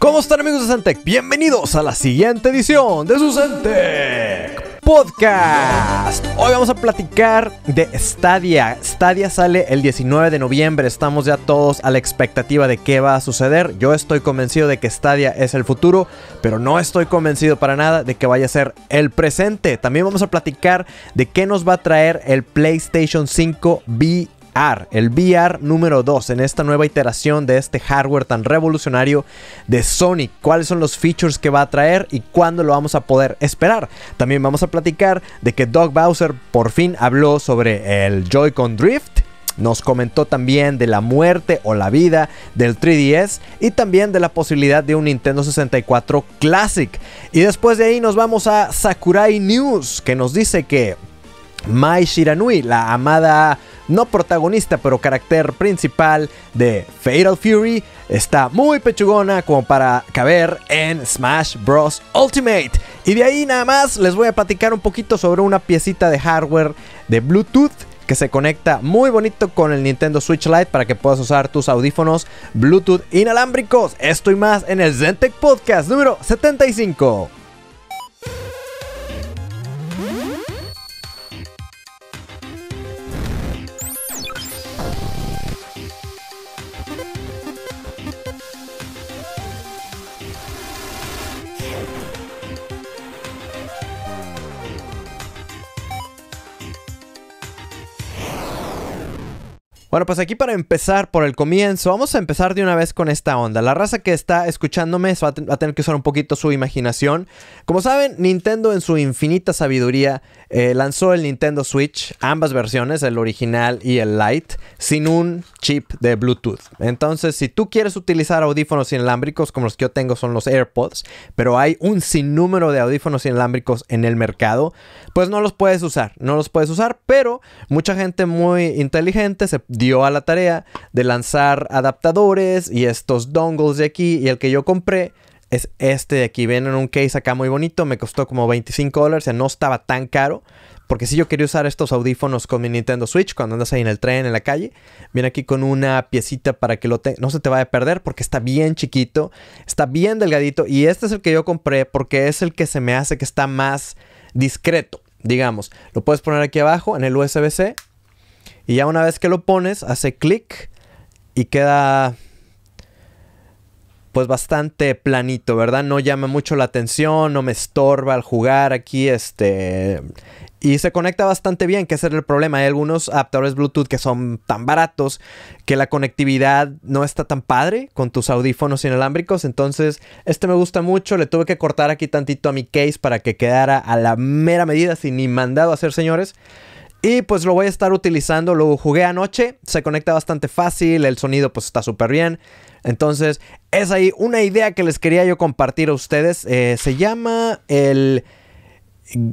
¿Cómo están amigos de Santec? Bienvenidos a la siguiente edición de su Santec Podcast. Hoy vamos a platicar de Stadia. Stadia sale el 19 de noviembre. Estamos ya todos a la expectativa de qué va a suceder. Yo estoy convencido de que Stadia es el futuro, pero no estoy convencido para nada de que vaya a ser el presente. También vamos a platicar de qué nos va a traer el PlayStation 5 b el VR número 2 en esta nueva iteración de este hardware tan revolucionario de Sony. ¿Cuáles son los features que va a traer y cuándo lo vamos a poder esperar? También vamos a platicar de que Doug Bowser por fin habló sobre el Joy-Con Drift. Nos comentó también de la muerte o la vida del 3DS y también de la posibilidad de un Nintendo 64 Classic. Y después de ahí nos vamos a Sakurai News que nos dice que Mai Shiranui, la amada no protagonista, pero carácter principal de Fatal Fury, está muy pechugona como para caber en Smash Bros. Ultimate. Y de ahí nada más les voy a platicar un poquito sobre una piecita de hardware de Bluetooth que se conecta muy bonito con el Nintendo Switch Lite para que puedas usar tus audífonos Bluetooth inalámbricos. Esto y más en el Zentech Podcast número 75. Bueno, pues aquí para empezar por el comienzo, vamos a empezar de una vez con esta onda. La raza que está escuchándome va a, tener que usar un poquito su imaginación. Como saben, Nintendo en su infinita sabiduría eh, lanzó el Nintendo Switch, ambas versiones, el original y el Lite, sin un chip de Bluetooth. Entonces, si tú quieres utilizar audífonos inalámbricos como los que yo tengo son los AirPods, pero hay un sinnúmero de audífonos inalámbricos en el mercado, pues no los puedes usar, no los puedes usar, pero mucha gente muy inteligente se dio a la tarea de lanzar adaptadores y estos dongles de aquí y el que yo compré es este de aquí. Ven en un case acá muy bonito, me costó como 25 dólares, o sea, no estaba tan caro. Porque si yo quería usar estos audífonos con mi Nintendo Switch cuando andas ahí en el tren, en la calle, viene aquí con una piecita para que lo no se te vaya a perder porque está bien chiquito, está bien delgadito y este es el que yo compré porque es el que se me hace que está más discreto, digamos. Lo puedes poner aquí abajo en el USB-C y ya una vez que lo pones, hace clic y queda pues bastante planito, ¿verdad? No llama mucho la atención, no me estorba al jugar aquí, este... Y se conecta bastante bien, que ese el problema. Hay algunos adaptadores Bluetooth que son tan baratos que la conectividad no está tan padre con tus audífonos inalámbricos. Entonces, este me gusta mucho. Le tuve que cortar aquí tantito a mi case para que quedara a la mera medida, sin ni mandado a hacer, señores. Y pues lo voy a estar utilizando, lo jugué anoche, se conecta bastante fácil, el sonido pues está súper bien. Entonces es ahí una idea que les quería yo compartir a ustedes. Eh, se llama el...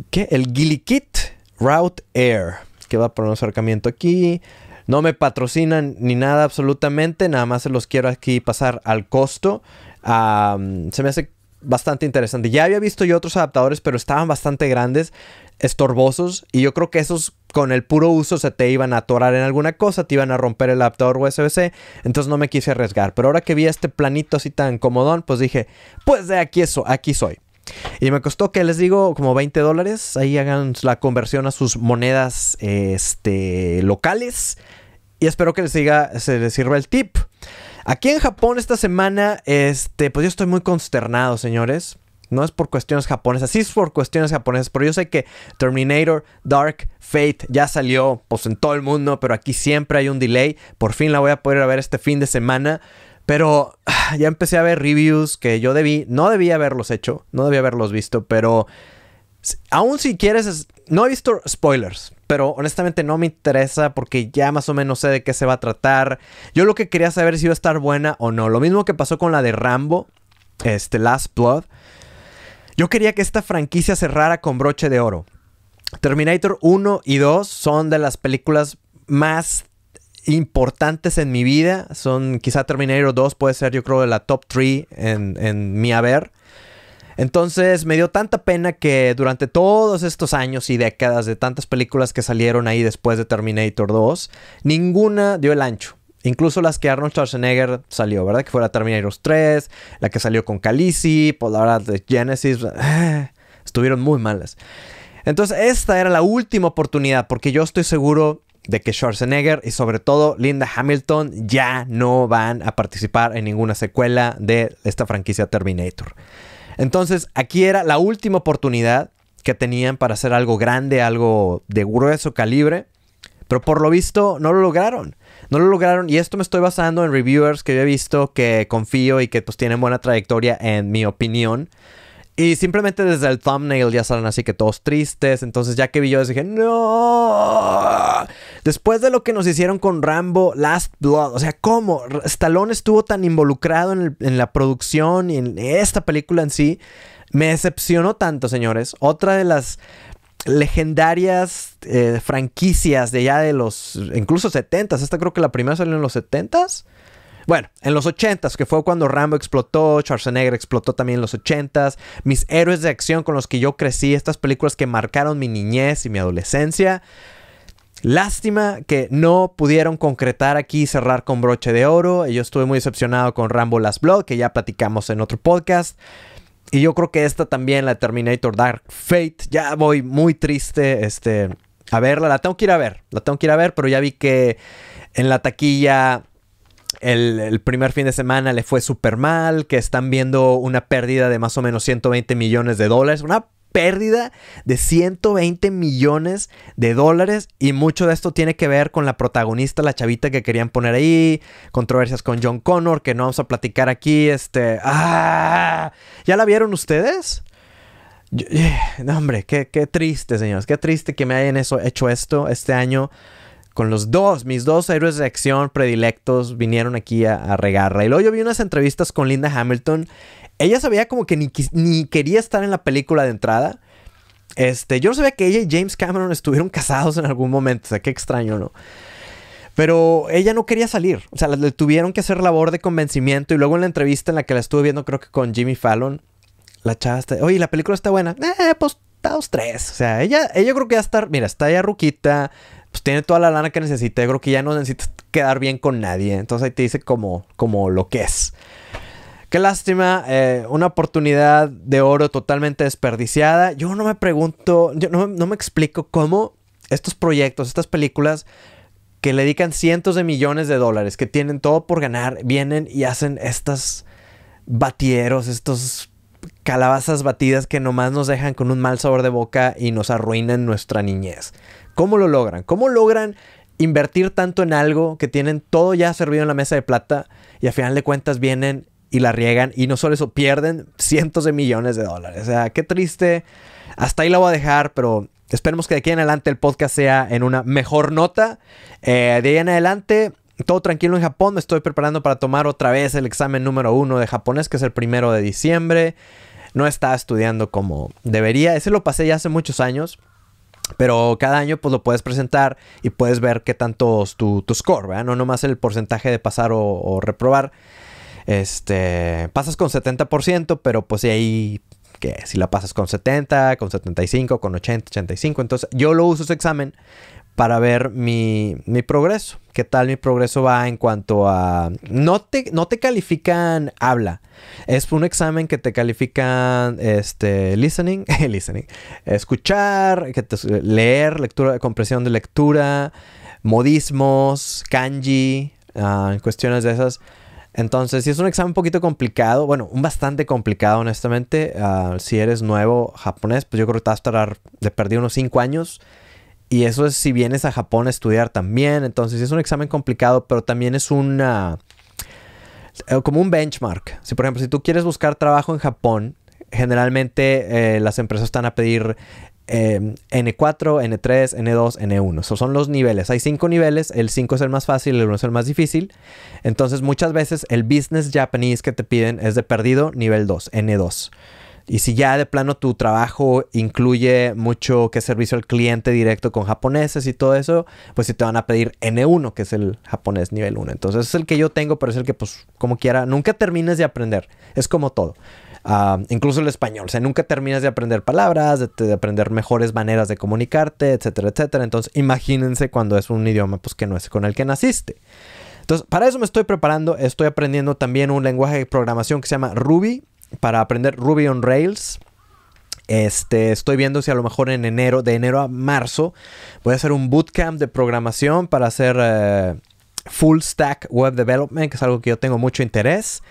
¿Qué? El Gilikit Route Air. Que va por un acercamiento aquí. No me patrocinan ni nada absolutamente, nada más se los quiero aquí pasar al costo. se me hace bastante interesante. Ya había visto yo otros adaptadores, pero estaban bastante grandes estorbosos y yo creo que esos con el puro uso se te iban a atorar en alguna cosa, te iban a romper el adaptador USB-C, entonces no me quise arriesgar, pero ahora que vi este planito así tan comodón, pues dije, pues de aquí, eso, aquí soy. Y me costó, que les digo, como 20 dólares, ahí hagan la conversión a sus monedas este, locales y espero que les, siga, se les sirva el tip. Aquí en Japón esta semana, este, pues yo estoy muy consternado, señores. No es por cuestiones japonesas, sí es por cuestiones japonesas, pero yo sé que Terminator, Dark, Fate ya salió pues en todo el mundo, pero aquí siempre hay un delay. Por fin la voy a poder ver este fin de semana. Pero ya empecé a ver reviews que yo debí, no debía haberlos hecho, no debía haberlos visto, pero aún si quieres, no he visto spoilers, pero honestamente no me interesa porque ya más o menos sé de qué se va a tratar. Yo lo que quería saber es si iba a estar buena o no. Lo mismo que pasó con la de Rambo, este Last Blood. Yo quería que esta franquicia cerrara con broche de oro. Terminator 1 y 2 son de las películas más importantes en mi vida. Son quizá Terminator 2 puede ser yo creo de la top 3 en, en mi haber. Entonces me dio tanta pena que durante todos estos años y décadas de tantas películas que salieron ahí después de Terminator 2, ninguna dio el ancho. Incluso las que Arnold Schwarzenegger salió, ¿verdad? Que fue la Terminator 3, la que salió con Khaleesi, por pues, la verdad de Genesis, eh, estuvieron muy malas. Entonces esta era la última oportunidad, porque yo estoy seguro de que Schwarzenegger y sobre todo Linda Hamilton ya no van a participar en ninguna secuela de esta franquicia Terminator. Entonces aquí era la última oportunidad que tenían para hacer algo grande, algo de grueso calibre, pero por lo visto no lo lograron. No lo lograron y esto me estoy basando en reviewers que yo he visto que confío y que pues tienen buena trayectoria en mi opinión. Y simplemente desde el thumbnail ya salen así que todos tristes. Entonces ya que vi yo dije, no. Después de lo que nos hicieron con Rambo Last Blood, o sea, ¿cómo? Stallone estuvo tan involucrado en, en la producción y en esta película en sí. Me decepcionó tanto, señores. Otra de las legendarias eh, franquicias de ya de los, incluso 70s, esta creo que la primera salió en los 70 Bueno, en los 80s, que fue cuando Rambo explotó, Schwarzenegger explotó también en los 80s, mis héroes de acción con los que yo crecí, estas películas que marcaron mi niñez y mi adolescencia. Lástima que no pudieron concretar aquí cerrar con broche de oro. Yo estuve muy decepcionado con Rambo Last Blood, que ya platicamos en otro podcast. Y yo creo que esta también, la Terminator Dark Fate, ya voy muy triste este, a verla. La tengo que ir a ver, la tengo que ir a ver, pero ya vi que en la taquilla el, primer fin de semana le fue súper mal, que están viendo una pérdida de más o menos 120 millones de dólares. Una pérdida de 120 millones de dólares y mucho de esto tiene que ver con la protagonista, la chavita que querían poner ahí, controversias con John Connor que no vamos a platicar aquí, este, ¡ah! ¿ya la vieron ustedes? Eh, hombre, qué, triste, señores, qué triste que me hayan hecho esto este año con los dos, mis dos héroes de acción predilectos vinieron aquí a, a regarla. Y luego yo vi unas entrevistas con Linda Hamilton ella sabía como que ni, quería estar en la película de entrada. Este, yo no sabía que ella y James Cameron estuvieron casados en algún momento. O sea, qué extraño, ¿no? Pero ella no quería salir. O sea, le tuvieron que hacer labor de convencimiento. Y luego en la entrevista en la que la estuve viendo, creo que con Jimmy Fallon, la chava está. Oye, la película está buena. Eh, pues dos, tres. O sea, ella, ella creo que ya está. Mira, está ya ruquita. Pues tiene toda la lana que necesita. creo que ya no necesita quedar bien con nadie. Entonces ahí te dice como, como lo que es. Qué lástima, eh, una oportunidad de oro totalmente desperdiciada. Yo no me pregunto, yo no, no me explico cómo estos proyectos, estas películas que le dedican cientos de millones de dólares, que tienen todo por ganar, vienen y hacen estas batieros, estos calabazas batidas que nomás nos dejan con un mal sabor de boca y nos arruinan nuestra niñez. ¿Cómo lo logran? ¿Cómo logran invertir tanto en algo que tienen todo ya servido en la mesa de plata y al final de cuentas vienen y la riegan. Y no solo eso, pierden cientos de millones de dólares. O sea, qué triste. Hasta ahí la voy a dejar, pero esperemos que de aquí en adelante el podcast sea en una mejor nota. Eh, de ahí en adelante, todo tranquilo en Japón. Me estoy preparando para tomar otra vez el examen número uno de japonés, que es el primero de diciembre. No está estudiando como debería. Ese lo pasé ya hace muchos años. Pero cada año pues lo puedes presentar y puedes ver qué tanto es tu, score, No nomás el porcentaje de pasar o reprobar. Este, pasas con 70%, pero pues ahí que si la pasas con 70, con 75, con 80, 85. Entonces yo lo uso ese examen para ver mi, progreso. ¿Qué tal mi progreso va en cuanto a... No te, no te califican habla. Es un examen que te califican este, listening, listening, escuchar, leer, lectura, comprensión de lectura, modismos, kanji, ah, cuestiones de esas. Entonces, si es un examen un poquito complicado, bueno, un bastante complicado, honestamente. Ah, si eres nuevo japonés, pues yo creo que te vas a tardar de perder unos 5 años. Y eso es si vienes a Japón a estudiar también. Entonces, es un examen complicado, pero también es una. Eh, como un benchmark. Si, por ejemplo, si tú quieres buscar trabajo en Japón, generalmente eh, las empresas están a pedir N4, N3, N2, N1. Esos son los niveles. Hay cinco niveles. El 5 es el más fácil, el 1 es el más difícil. Entonces, muchas veces el business japonés que te piden es de perdido nivel 2, N2. Y si ya de plano tu trabajo incluye mucho que servicio al cliente directo con japoneses y todo eso, pues si te van a pedir N1, que es el japonés nivel 1. Entonces es el que yo tengo, pero es el que pues como quiera, nunca termines de aprender. Es como todo. Ah, incluso el español. O sea, nunca terminas de aprender palabras, de, aprender mejores maneras de comunicarte, etcétera, etcétera. Entonces, imagínense cuando es un idioma pues, que no es con el que naciste. Entonces, para eso me estoy preparando. Estoy aprendiendo también un lenguaje de programación que se llama Ruby, para aprender Ruby on Rails. Este, estoy viendo si a lo mejor en enero, de enero a marzo, voy a hacer un bootcamp de programación para hacer eh, full stack web development, que es algo que yo tengo mucho interés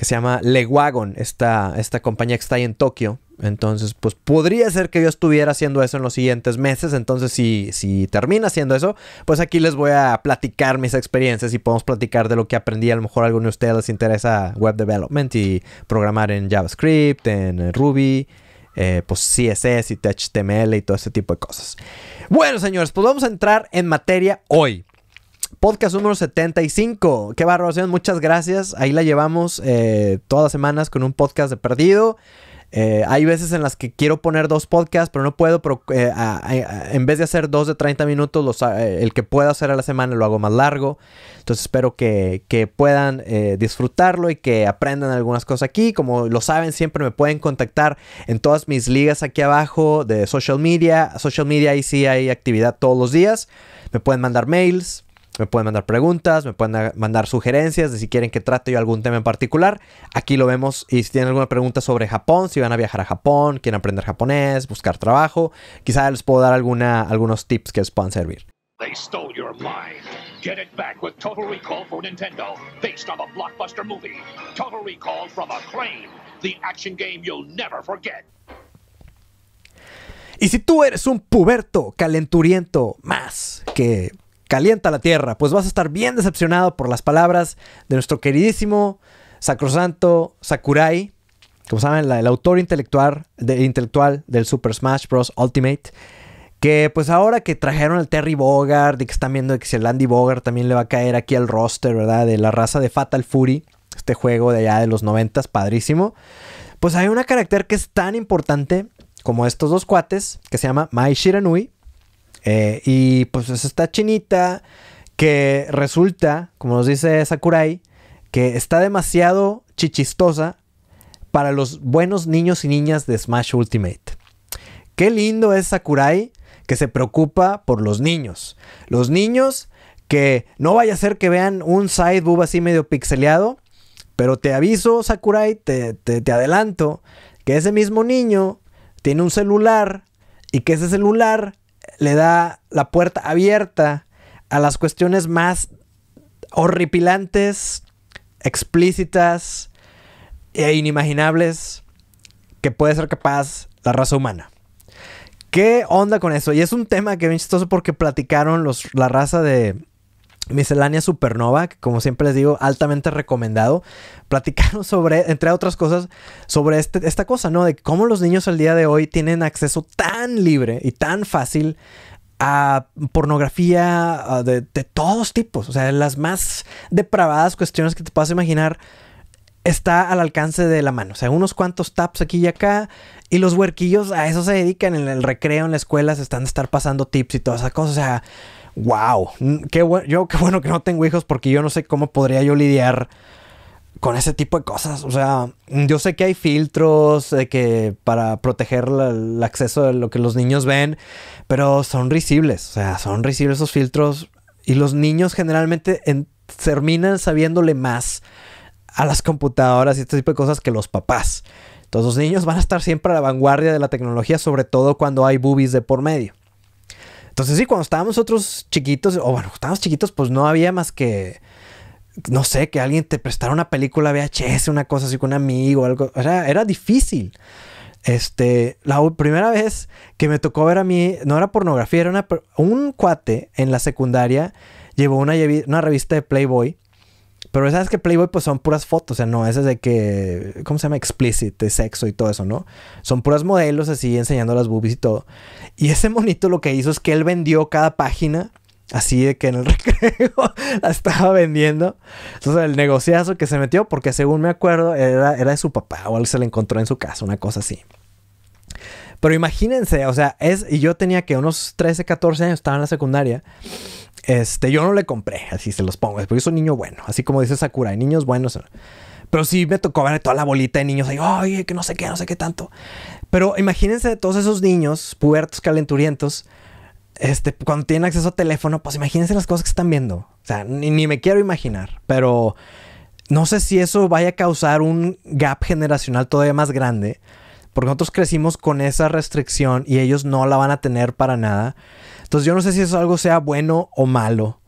que se llama Legwagon esta, esta compañía que está ahí en Tokio. Entonces, pues podría ser que yo estuviera haciendo eso en los siguientes meses. Entonces, si, si termina haciendo eso, pues aquí les voy a platicar mis experiencias y podemos platicar de lo que aprendí. A lo mejor a alguno de ustedes les interesa web development y programar en JavaScript, en Ruby, eh, pues CSS y HTML y todo ese tipo de cosas. Bueno, señores, pues vamos a entrar en materia hoy. Podcast número 75. Qué barbaridad, muchas gracias. Ahí la llevamos eh, todas las semanas con un podcast de perdido. Eh, hay veces en las que quiero poner dos podcasts, pero no puedo. Eh, en vez de hacer dos de 30 minutos, el que pueda hacer a la semana lo hago más largo. Entonces espero que, puedan disfrutarlo y que aprendan algunas cosas aquí. Como lo saben, siempre me pueden contactar en todas mis ligas aquí abajo de social media. Social media, ahí sí hay actividad todos los días. Me pueden mandar mails me pueden mandar preguntas, me pueden mandar sugerencias de si quieren que trate yo algún tema en particular. Aquí lo vemos y si tienen alguna pregunta sobre Japón, si van a viajar a Japón, quieren aprender japonés, buscar trabajo, quizá les puedo dar algunos tips que les puedan servir. Y si tú eres un puberto calenturiento más que calienta la tierra, pues vas a estar bien decepcionado por las palabras de nuestro queridísimo sacrosanto Sakurai, como saben, el autor intelectual, intelectual del Super Smash Bros. Ultimate, que pues ahora que trajeron al Terry Bogard y que están viendo que si el Andy Bogard también le va a caer aquí al roster, ¿verdad? De la raza de Fatal Fury, este juego de allá de los noventas, padrísimo. Pues hay una carácter que es tan importante como estos dos cuates, que se llama Mai Shiranui, eh, y pues es esta chinita que resulta, como nos dice Sakurai, que está demasiado chichistosa para los buenos niños y niñas de Smash Ultimate. Qué lindo es Sakurai que se preocupa por los niños. Los niños que no vaya a ser que vean un side así medio pixeleado, pero te aviso Sakurai, te adelanto, que ese mismo niño tiene un celular y que ese celular le da la puerta abierta a las cuestiones más horripilantes, explícitas e inimaginables que puede ser capaz la raza humana. ¿Qué onda con eso? Y es un tema que es chistoso porque platicaron los, la raza de Miscelánea Supernova, que como siempre les digo, altamente recomendado. Platicaron sobre, entre otras cosas, sobre este, esta cosa, ¿no? De cómo los niños al día de hoy tienen acceso tan libre y tan fácil a pornografía de, de, todos tipos. O sea, las más depravadas cuestiones que te puedas imaginar está al alcance de la mano. O sea, unos cuantos taps aquí y acá. Y los huerquillos a eso se dedican. En el recreo, en la escuela, se están de estar pasando tips y todas esas cosas. O sea wow, qué bueno, yo qué bueno que no tengo hijos porque yo no sé cómo podría yo lidiar con ese tipo de cosas. O sea, yo sé que hay filtros que para proteger el acceso de lo que los niños ven, pero son risibles. O sea, son risibles esos filtros y los niños generalmente terminan sabiéndole más a las computadoras y este tipo de cosas que los papás. Entonces los niños van a estar siempre a la vanguardia de la tecnología, sobre todo cuando hay boobies de por medio. Entonces sí, cuando estábamos otros chiquitos, o bueno, estábamos chiquitos, pues no había más que, no sé, que alguien te prestara una película VHS, una cosa así con un amigo, algo. O sea, era difícil. Este, la primera vez que me tocó ver a mí, no era pornografía, era una, un cuate en la secundaria, llevó una, una revista de Playboy pero sabes que Playboy pues son puras fotos, o sea, no, esas de que, ¿cómo se llama? Explicit, de sexo y todo eso, ¿no? Son puras modelos así enseñando las boobies y todo. Y ese monito lo que hizo es que él vendió cada página Así de que en el recreo la estaba vendiendo. Entonces el negociazo que se metió, porque según me acuerdo, era, era de su papá o él se le encontró en su casa, una cosa así. Pero imagínense, o sea, es, y yo tenía que unos 13, 14 años, estaba en la secundaria. Este, yo no le compré, así se los pongo, porque es un niño bueno, así como dice Sakura, hay niños buenos. Pero sí me tocó ver toda la bolita de niños ay, oye, que no sé qué, no sé qué tanto. Pero imagínense todos esos niños, pubertos, calenturientos, este, cuando tienen acceso a teléfono, pues imagínense las cosas que están viendo. O sea, ni, ni me quiero imaginar, pero no sé si eso vaya a causar un gap generacional todavía más grande porque nosotros crecimos con esa restricción y ellos no la van a tener para nada. Entonces yo no sé si eso algo sea bueno o malo.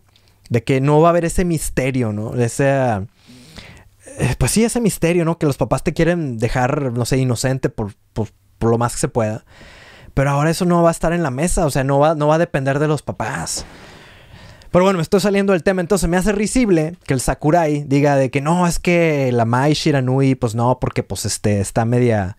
De que no va a haber ese misterio, ¿no? Ese... Eh, pues sí, ese misterio, ¿no? Que los papás te quieren dejar, no sé, inocente por, por, lo más que se pueda. Pero ahora eso no va a estar en la mesa, o sea, no va, no va a depender de los papás. Pero bueno, me estoy saliendo del tema, entonces me hace risible que el Sakurai diga de que no, es que la Mai Shiranui, pues no, porque pues este, está media,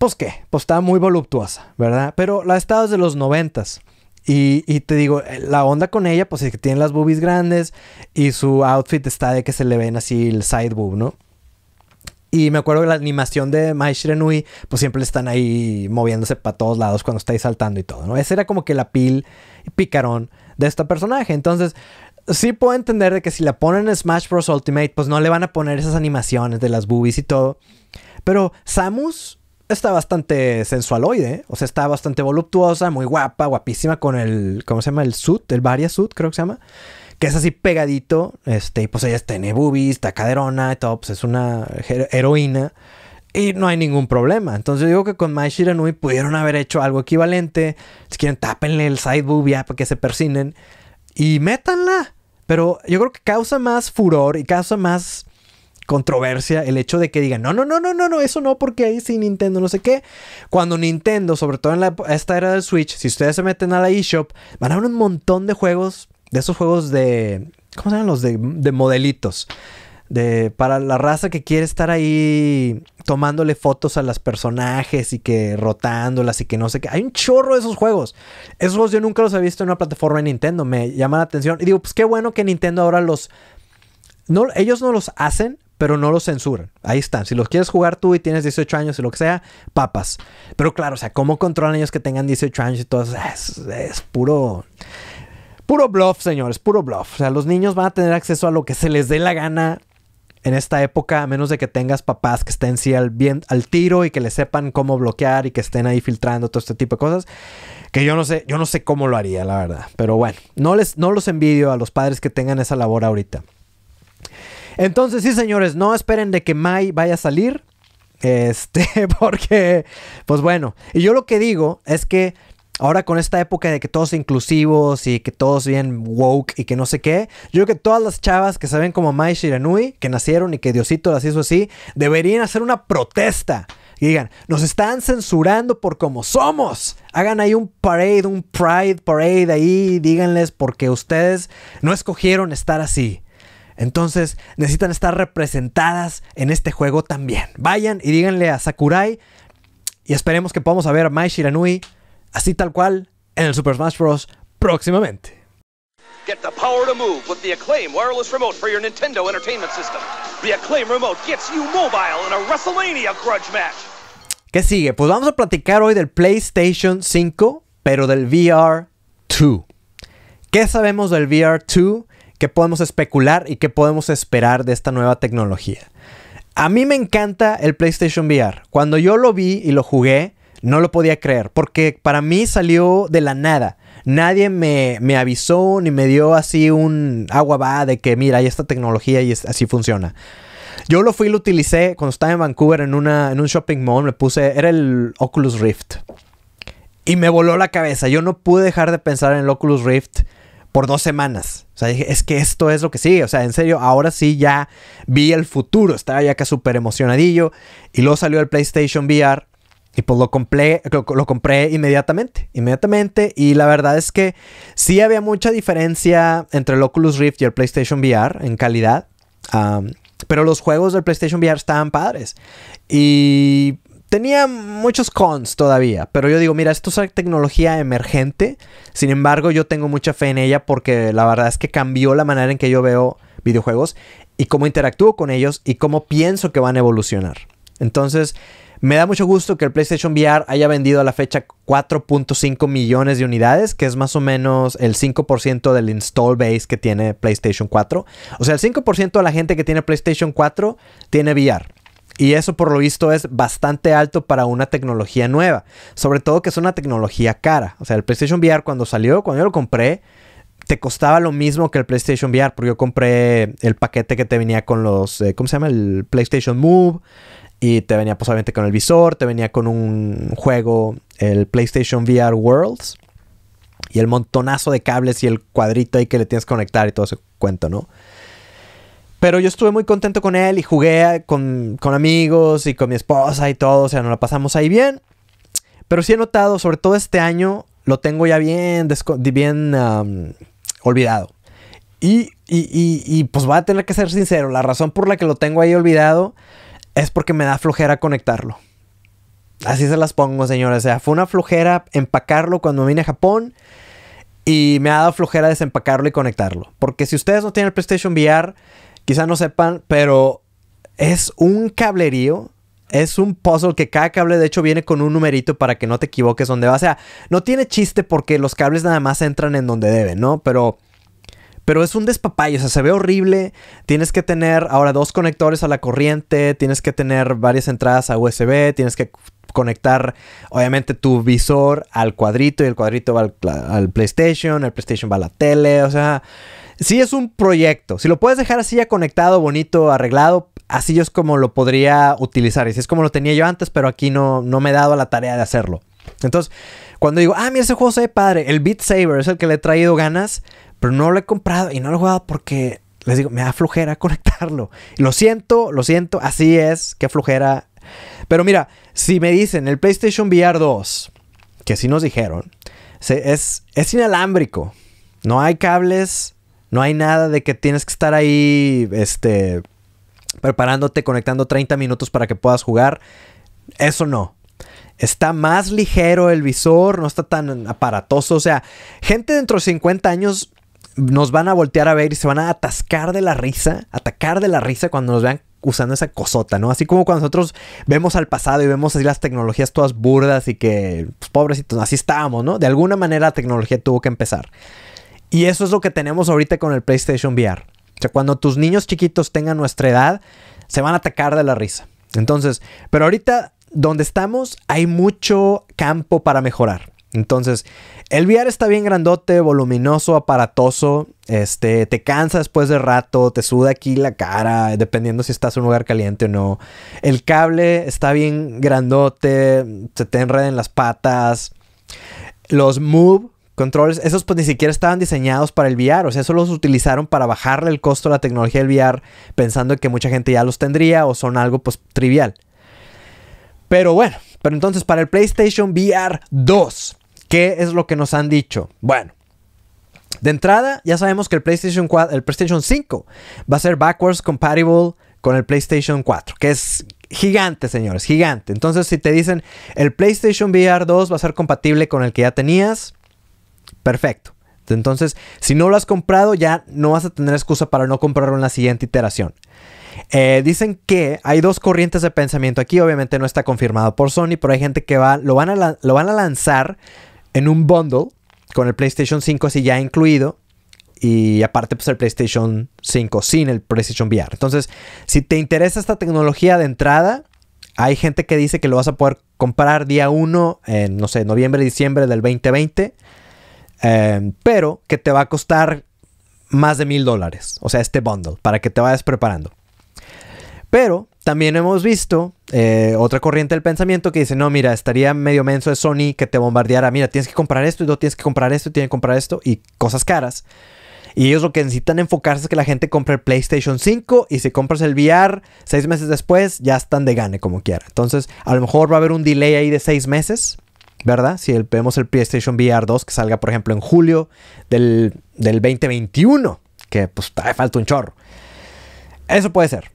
pues qué, pues estaba muy voluptuosa, ¿verdad? Pero la estado de los noventas. Y, y, te digo, eh, la onda con ella, pues es que tiene las boobies grandes y su outfit está de que se le ven así el side boob, ¿no? Y me acuerdo que la animación de Mai Shirenui, pues siempre están ahí moviéndose para todos lados cuando estáis saltando y todo, ¿no? Esa era como que la pil picarón de esta personaje. Entonces, sí puedo entender de que si la ponen en Smash Bros. Ultimate, pues no le van a poner esas animaciones de las boobies y todo. Pero Samus está bastante sensualoide, ¿eh? o sea, está bastante voluptuosa, muy guapa, guapísima con el, ¿cómo se llama? El suit, el varia suit, creo que se llama, que es así pegadito, este, y pues ella tiene boobies, está caderona y todo, pues es una heroína. Y no hay ningún problema. Entonces yo digo que con Mai Shiranui pudieron haber hecho algo equivalente. Si quieren, tápenle el side boob ya para que se persinen. Y métanla. Pero yo creo que causa más furor y causa más controversia el hecho de que digan, no, no, no, no, no, no, eso no, porque ahí sí Nintendo, no sé qué. Cuando Nintendo, sobre todo en la, esta era del Switch, si ustedes se meten a la eShop, van a ver un montón de juegos, de esos juegos de, ¿cómo se llaman los? De, modelitos. De, para la raza que quiere estar ahí tomándole fotos a los personajes y que rotándolas y que no sé qué. Hay un chorro de esos juegos. Esos juegos yo nunca los he visto en una plataforma de Nintendo. Me llama la atención. Y digo, pues qué bueno que Nintendo ahora los... No, ellos no los hacen, pero no los censuran. Ahí están. Si los quieres jugar tú y tienes 18 años y lo que sea, papas. Pero claro, o sea, ¿cómo controlan ellos que tengan 18 años y todo? Es, es puro. Puro bluff, señores, puro bluff. O sea, los niños van a tener acceso a lo que se les dé la gana en esta época, a menos de que tengas papás que estén sí al, bien, al tiro y que le sepan cómo bloquear y que estén ahí filtrando todo este tipo de cosas. Que yo no sé, yo no sé cómo lo haría, la verdad. Pero bueno, no les, no los envidio a los padres que tengan esa labor ahorita. Entonces, sí, señores, no esperen de que Mai vaya a salir. Este, porque, pues bueno, y yo lo que digo es que ahora con esta época de que todos inclusivos y que todos bien woke y que no sé qué, yo creo que todas las chavas que se ven como Mai Shiranui, que nacieron y que Diosito las hizo así, deberían hacer una protesta. Y digan, nos están censurando por como somos. Hagan ahí un parade, un pride parade ahí, díganles porque ustedes no escogieron estar así. Entonces necesitan estar representadas en este juego también. Vayan y díganle a Sakurai y esperemos que podamos ver a Mai Shiranui así tal cual en el Super Smash Bros. próximamente. Get the power to move with the wireless remote for your Nintendo Entertainment System. The remote gets you mobile in a match. ¿Qué sigue? Pues vamos a platicar hoy del PlayStation 5, pero del VR 2. ¿Qué sabemos del VR 2? ¿Qué podemos especular y qué podemos esperar de esta nueva tecnología? A mí me encanta el PlayStation VR. Cuando yo lo vi y lo jugué, no lo podía creer, porque para mí salió de la nada. Nadie me, avisó ni me dio así un agua va de que mira, hay esta tecnología y así funciona. Yo lo fui y lo utilicé cuando estaba en Vancouver en, en un shopping mall, me puse, era el Oculus Rift. Y me voló la cabeza, yo no pude dejar de pensar en el Oculus Rift por dos semanas. O sea, dije, es que esto es lo que sigue. O sea, en serio, ahora sí ya vi el futuro. Estaba ya acá súper emocionadillo. Y luego salió el PlayStation VR. Y pues lo compré, lo, compré inmediatamente, inmediatamente. Y la verdad es que sí había mucha diferencia entre el Oculus Rift y el PlayStation VR en calidad. pero los juegos del PlayStation VR estaban padres. Y tenía muchos cons todavía, pero yo digo, mira, esto es tecnología emergente, sin embargo yo tengo mucha fe en ella porque la verdad es que cambió la manera en que yo veo videojuegos y cómo interactúo con ellos y cómo pienso que van a evolucionar. Entonces, me da mucho gusto que el PlayStation VR haya vendido a la fecha 4.5 millones de unidades, que es más o menos el 5% del install base que tiene PlayStation 4. O sea, el 5% de la gente que tiene PlayStation 4 tiene VR. Y eso por lo visto es bastante alto para una tecnología nueva. Sobre todo que es una tecnología cara. O sea, el PlayStation VR cuando salió, cuando yo lo compré, te costaba lo mismo que el PlayStation VR. Porque yo compré el paquete que te venía con los, eh, ¿cómo se llama? El PlayStation Move. Y te venía posiblemente pues, con el visor, te venía con un juego, el PlayStation VR Worlds. Y el montonazo de cables y el cuadrito ahí que le tienes que conectar y todo ese cuento, ¿no? Pero yo estuve muy contento con él y jugué con, amigos y con mi esposa y todo, o sea, nos la pasamos ahí bien. Pero sí he notado, sobre todo este año, lo tengo ya bien, bien olvidado. Y, y, y, pues voy a tener que ser sincero, la razón por la que lo tengo ahí olvidado es porque me da flojera conectarlo. Así se las pongo, señores. O sea, fue una flojera empacarlo cuando vine a Japón y me ha dado flojera desempacarlo y conectarlo. Porque si ustedes no tienen el PlayStation VR, Quizá no sepan, pero es un cablerío. Es un puzzle que cada cable de hecho viene con un numerito para que no te equivoques donde va. O sea, no tiene chiste porque los cables nada más entran en donde deben, ¿no? Pero... Pero es un despapayo, o sea, se ve horrible. Tienes que tener ahora dos conectores a la corriente, tienes que tener varias entradas a USB, tienes que conectar obviamente tu visor al cuadrito y el cuadrito va al PlayStation, el PlayStation va a la tele, o sea, sí es un proyecto. Si lo puedes dejar así ya conectado, bonito, arreglado, así es como lo podría utilizar. Y si es como lo tenía yo antes, pero aquí no, no me he dado la tarea de hacerlo. Entonces, cuando digo, ah, mira, ese juego se ve padre, el Beat Saber es el que le he traído ganas, pero no lo he comprado y no lo he jugado porque, les digo, me da flojera conectarlo. Lo siento, lo siento, así es, qué flojera. Pero mira, si me dicen el PlayStation VR 2, que sí nos dijeron, es, es inalámbrico, no hay cables, no hay nada de que tienes que estar ahí, este, preparándote, conectando 30 minutos para que puedas jugar. Eso no. Está más ligero el visor, no está tan aparatoso. O sea, gente dentro de 50 años nos van a voltear a ver y se van a atascar de la risa, atacar de la risa cuando nos vean usando esa cosota, ¿no? Así como cuando nosotros vemos al pasado y vemos así las tecnologías todas burdas y que, pues, pobrecitos, así estábamos, ¿no? De alguna manera la tecnología tuvo que empezar. Y eso es lo que tenemos ahorita con el PlayStation VR. O sea, cuando tus niños chiquitos tengan nuestra edad, se van a atacar de la risa. Entonces, pero ahorita donde estamos hay mucho campo para mejorar. Entonces, el VR está bien grandote, voluminoso, aparatoso. Este, te cansa después de rato, te suda aquí la cara, dependiendo si estás en un lugar caliente o no. El cable está bien grandote, se te enredan en las patas. Los Move, controles, esos pues ni siquiera estaban diseñados para el VR, o sea, eso los utilizaron para bajarle el costo a la tecnología del VR, pensando que mucha gente ya los tendría o son algo pues trivial. Pero bueno, pero entonces para el PlayStation VR 2, ¿qué es lo que nos han dicho? Bueno, de entrada ya sabemos que el PlayStation 4, el PlayStation 5 va a ser backwards compatible con el PlayStation 4, que es gigante, señores, gigante. Entonces, si te dicen el PlayStation VR 2 va a ser compatible con el que ya tenías, Perfecto. Entonces, si no lo has comprado, ya no vas a tener excusa para no comprarlo en la siguiente iteración. Eh, dicen que hay dos corrientes de pensamiento aquí. Obviamente no está confirmado por Sony, pero hay gente que va, lo, van a lo van a lanzar en un bundle con el PlayStation 5 así ya incluido. Y aparte, pues el PlayStation 5 sin el PlayStation VR. Entonces, si te interesa esta tecnología de entrada, hay gente que dice que lo vas a poder comprar día 1, en, no sé, noviembre, diciembre del 2020. Em, pero que te va a costar más de mil dólares, o sea, este bundle, para que te vayas preparando. Pero también hemos visto eh, otra corriente del pensamiento que dice, no, mira, estaría medio menso de Sony que te bombardeara, mira, tienes que comprar esto y no tienes que comprar esto y tienes que comprar esto y cosas caras. Y ellos lo que necesitan enfocarse es que la gente compre el PlayStation 5 y si compras el VR seis meses después ya están de gane como quiera. Entonces a lo mejor va a haber un delay ahí de seis meses ¿verdad? Si vemos el PlayStation VR 2 que salga, por ejemplo, en julio del, 2021, que pues trae falta un chorro. Eso puede ser.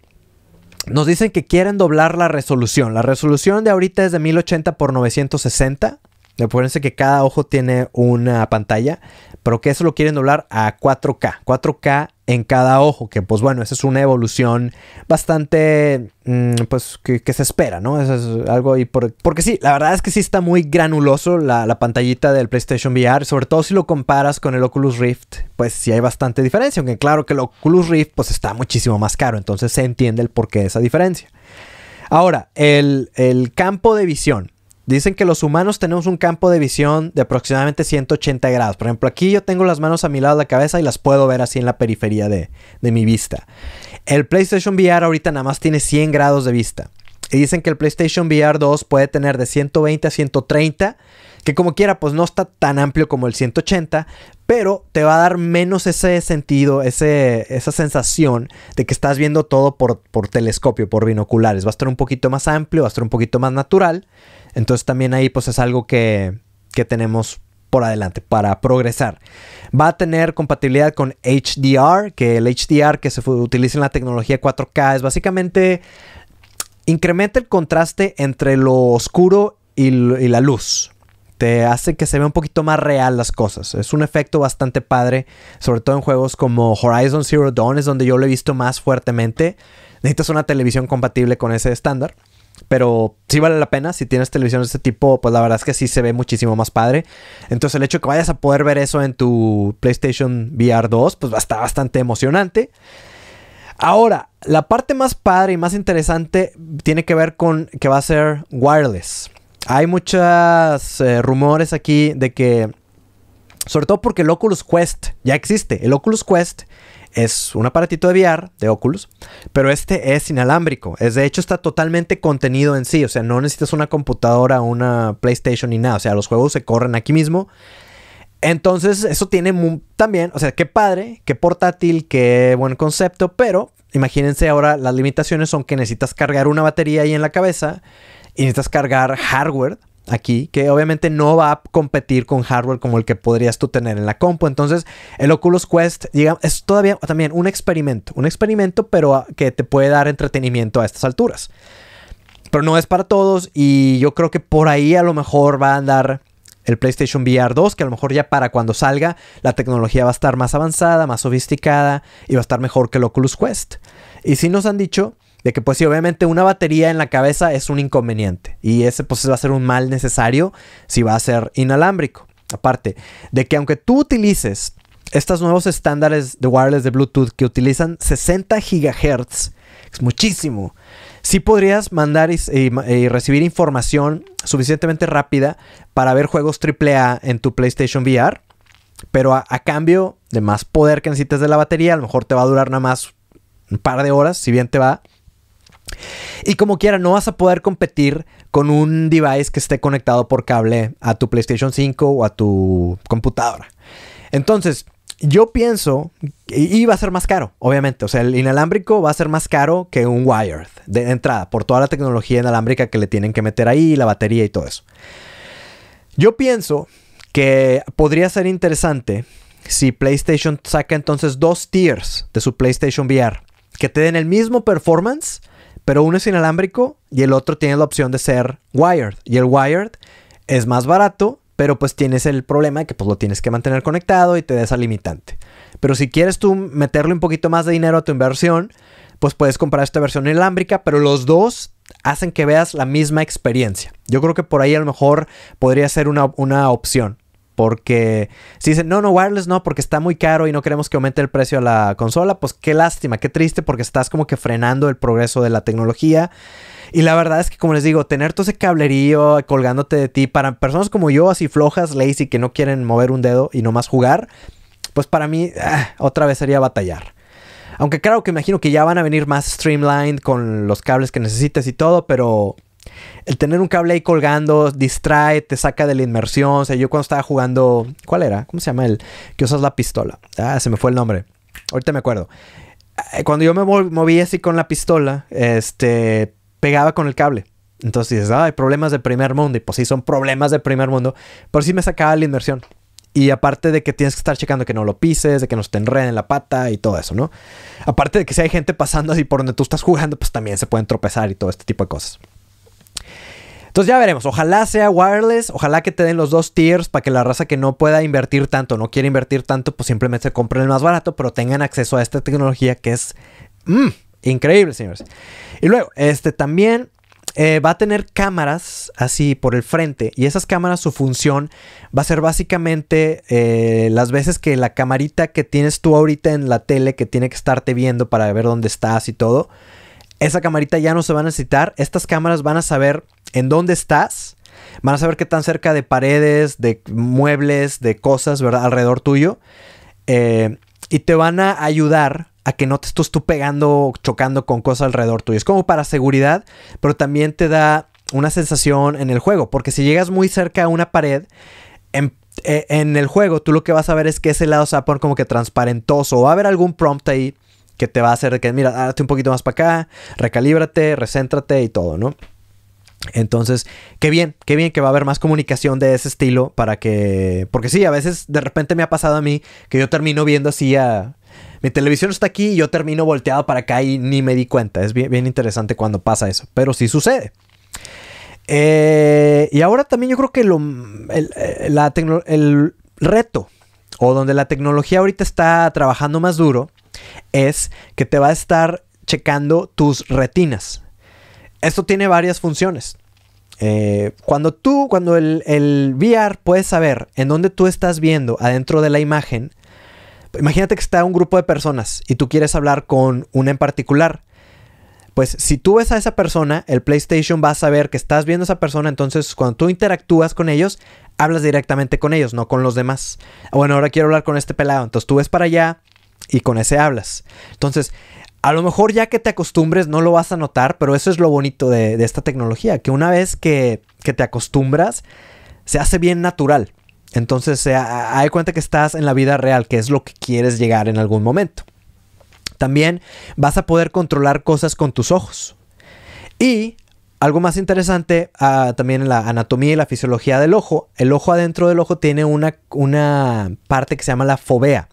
Nos dicen que quieren doblar la resolución. La resolución de ahorita es de 1080 x 960. Acuérdense que cada ojo tiene una pantalla, pero que eso lo quieren doblar a 4K. 4K en cada ojo, que pues bueno, esa es una evolución bastante, mm, pues que, se espera, ¿no? Eso es algo y por, porque sí, la verdad es que sí está muy granuloso la, pantallita del PlayStation VR, sobre todo si lo comparas con el Oculus Rift, pues sí hay bastante diferencia, aunque claro que el Oculus Rift pues está muchísimo más caro, entonces se entiende el porqué de esa diferencia. Ahora, el, el campo de visión. Dicen que los humanos tenemos un campo de visión de aproximadamente 180 grados. Por ejemplo, aquí yo tengo las manos a mi lado de la cabeza y las puedo ver así en la periferia de, mi vista. El PlayStation VR ahorita nada más tiene 100 grados de vista. Y dicen que el PlayStation VR 2 puede tener de 120 a 130, que como quiera, pues no está tan amplio como el 180, pero te va a dar menos ese sentido, ese, esa sensación de que estás viendo todo por, por telescopio, por binoculares. Va a estar un poquito más amplio, va a estar un poquito más natural. Entonces también ahí pues es algo que, tenemos por adelante para progresar. Va a tener compatibilidad con HDR, que el HDR que se utiliza en la tecnología 4K es básicamente incrementa el contraste entre lo oscuro y, la luz. Te hace que se vea un poquito más real las cosas. Es un efecto bastante padre, sobre todo en juegos como Horizon Zero Dawn, es donde yo lo he visto más fuertemente. Necesitas una televisión compatible con ese estándar. Pero sí vale la pena, si tienes televisión de este tipo, pues la verdad es que sí se ve muchísimo más padre. Entonces el hecho de que vayas a poder ver eso en tu PlayStation VR 2, pues va a estar bastante emocionante. Ahora, la parte más padre y más interesante tiene que ver con que va a ser wireless. Hay muchos eh, rumores aquí de que, sobre todo porque el Oculus Quest ya existe. El Oculus Quest es un aparatito de VR de Oculus, pero este es inalámbrico. Es de hecho está totalmente contenido en sí, o sea, no necesitas una computadora, una PlayStation ni nada, o sea, los juegos se corren aquí mismo. Entonces, eso tiene también, o sea, qué padre, qué portátil, qué buen concepto, pero imagínense ahora las limitaciones son que necesitas cargar una batería ahí en la cabeza y necesitas cargar hardware aquí, que obviamente no va a competir con hardware como el que podrías tú tener en la compu. Entonces, el Oculus Quest es todavía también un experimento, un experimento, pero ah, que te puede dar entretenimiento a estas alturas. Pero no es para todos y yo creo que por ahí a lo mejor va a andar el PlayStation VR 2, que a lo mejor ya para cuando salga la tecnología va a estar más avanzada, más sofisticada y va a estar mejor que el Oculus Quest. Y si nos han dicho de que pues sí, obviamente una batería en la cabeza es un inconveniente y ese pues va a ser un mal necesario si va a ser inalámbrico. Aparte de que aunque tú utilices estos nuevos estándares de wireless de Bluetooth que utilizan 60 GHz, es muchísimo, Si podrías mandar y, recibir información suficientemente rápida para ver juegos AAA en tu PlayStation VR, pero a, a cambio de más poder que necesites de la batería, a lo mejor te va a durar nada más un par de horas, si bien te va, y como quiera, no vas a poder competir con un device que esté conectado por cable a tu PlayStation 5 o a tu computadora. Entonces, yo pienso, y, va a ser más caro, obviamente. O sea, el inalámbrico va a ser más caro que un wired de entrada, por toda la tecnología inalámbrica que le tienen que meter ahí, la batería y todo eso. Yo pienso que podría ser interesante si PlayStation saca entonces dos tiers de su PlayStation VR, que te den el mismo performance pero uno es inalámbrico y el otro tiene la opción de ser wired. Y el wired es más barato, pero pues tienes el problema de que pues lo tienes que mantener conectado y te da esa limitante. Pero si quieres tú meterle un poquito más de dinero a tu inversión, pues puedes comprar esta versión inalámbrica, pero los dos hacen que veas la misma experiencia. Yo creo que por ahí a lo mejor podría ser una, una opción porque si dicen, no, no, wireless no, porque está muy caro y no queremos que aumente el precio a la consola, pues qué lástima, qué triste, porque estás como que frenando el progreso de la tecnología. Y la verdad es que, como les digo, tener todo ese cablerío colgándote de ti, para personas como yo, así flojas, lazy, que no quieren mover un dedo y nomás jugar, pues para mí, ah, otra vez sería batallar. Aunque claro que imagino que ya van a venir más streamlined con los cables que necesites y todo, pero el tener un cable ahí colgando distrae, te saca de la inmersión. O sea, yo cuando estaba jugando, ¿cuál era? ¿Cómo se llama el que usas la pistola? Ah, se me fue el nombre. Ahorita me acuerdo. Eh, cuando yo me movía así con la pistola, este, pegaba con el cable. Entonces dices, ah, hay problemas de primer mundo. Y pues sí, son problemas de primer mundo. Pero sí me sacaba la inmersión. Y aparte de que tienes que estar checando que no lo pises, de que no se te enreden la pata y todo eso, ¿no? Aparte de que si hay gente pasando así por donde tú estás jugando, pues también se pueden tropezar y todo este tipo de cosas. Entonces ya veremos. Ojalá sea wireless. Ojalá que te den los dos tiers para que la raza que no pueda invertir tanto, no quiere invertir tanto, pues simplemente se compren el más barato, pero tengan acceso a esta tecnología que es mm, increíble, señores. Y luego, este también eh, va a tener cámaras así por el frente y esas cámaras su función va a ser básicamente eh, las veces que la camarita que tienes tú ahorita en la tele que tiene que estarte viendo para ver dónde estás y todo, esa camarita ya no se va a necesitar, estas cámaras van a saber en dónde estás, van a saber qué tan cerca de paredes, de muebles, de cosas, ¿verdad? Alrededor tuyo. Eh, y te van a ayudar a que no te estés tú pegando, chocando con cosas alrededor tuyo. Es como para seguridad, pero también te da una sensación en el juego, porque si llegas muy cerca a una pared, en, eh, el juego tú lo que vas a ver es que ese lado se va a poner como que transparentoso, va a haber algún prompt ahí que te va a hacer que, mira, date un poquito más para acá, recalíbrate, recéntrate y todo, ¿no? Entonces, qué bien, qué bien que va a haber más comunicación de ese estilo para que... Porque sí, a veces de repente me ha pasado a mí que yo termino viendo así a... Mi televisión está aquí y yo termino volteado para acá y ni me di cuenta. Es bien, interesante cuando pasa eso, pero sí sucede. Eh, y ahora también yo creo que lo, eh, el reto o donde la tecnología ahorita está trabajando más duro es que te va a estar checando tus retinas, esto tiene varias funciones. Eh, cuando tú, cuando el, el, VR puede saber en dónde tú estás viendo adentro de la imagen, imagínate que está un grupo de personas y tú quieres hablar con una en particular. Pues si tú ves a esa persona, el PlayStation va a saber que estás viendo a esa persona, entonces cuando tú interactúas con ellos, hablas directamente con ellos, no con los demás. Bueno, ahora quiero hablar con este pelado, entonces tú ves para allá y con ese hablas. Entonces, a lo mejor ya que te acostumbres no lo vas a notar, pero eso es lo bonito de, esta tecnología, que una vez que, te acostumbras, se hace bien natural. Entonces hay cuenta que estás en la vida real, que es lo que quieres llegar en algún momento. También vas a poder controlar cosas con tus ojos. Y algo más interesante, ah, también en la anatomía y la fisiología del ojo, el ojo adentro del ojo tiene una, una parte que se llama la fovea.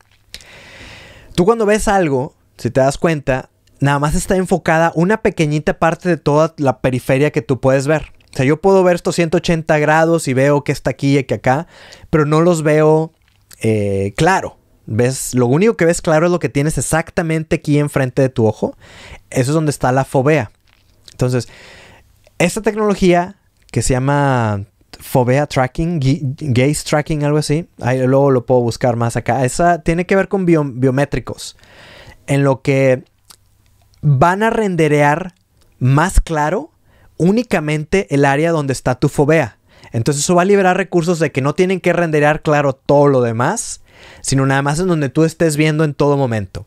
Tú cuando ves algo, si te das cuenta, nada más está enfocada una pequeñita parte de toda la periferia que tú puedes ver. O sea, yo puedo ver estos 180 grados y veo que está aquí y que acá, pero no los veo eh, claro. ¿Ves? Lo único que ves claro es lo que tienes exactamente aquí enfrente de tu ojo. Eso es donde está la fovea. Entonces, esta tecnología que se llama fobea tracking, gaze tracking, algo así. luego lo puedo buscar más acá. Esa tiene que ver con biométricos en lo que van a renderear más claro únicamente el área donde está tu fobea. Entonces eso va a liberar recursos de que no tienen que renderear claro todo lo demás, sino nada más en donde tú estés viendo en todo momento.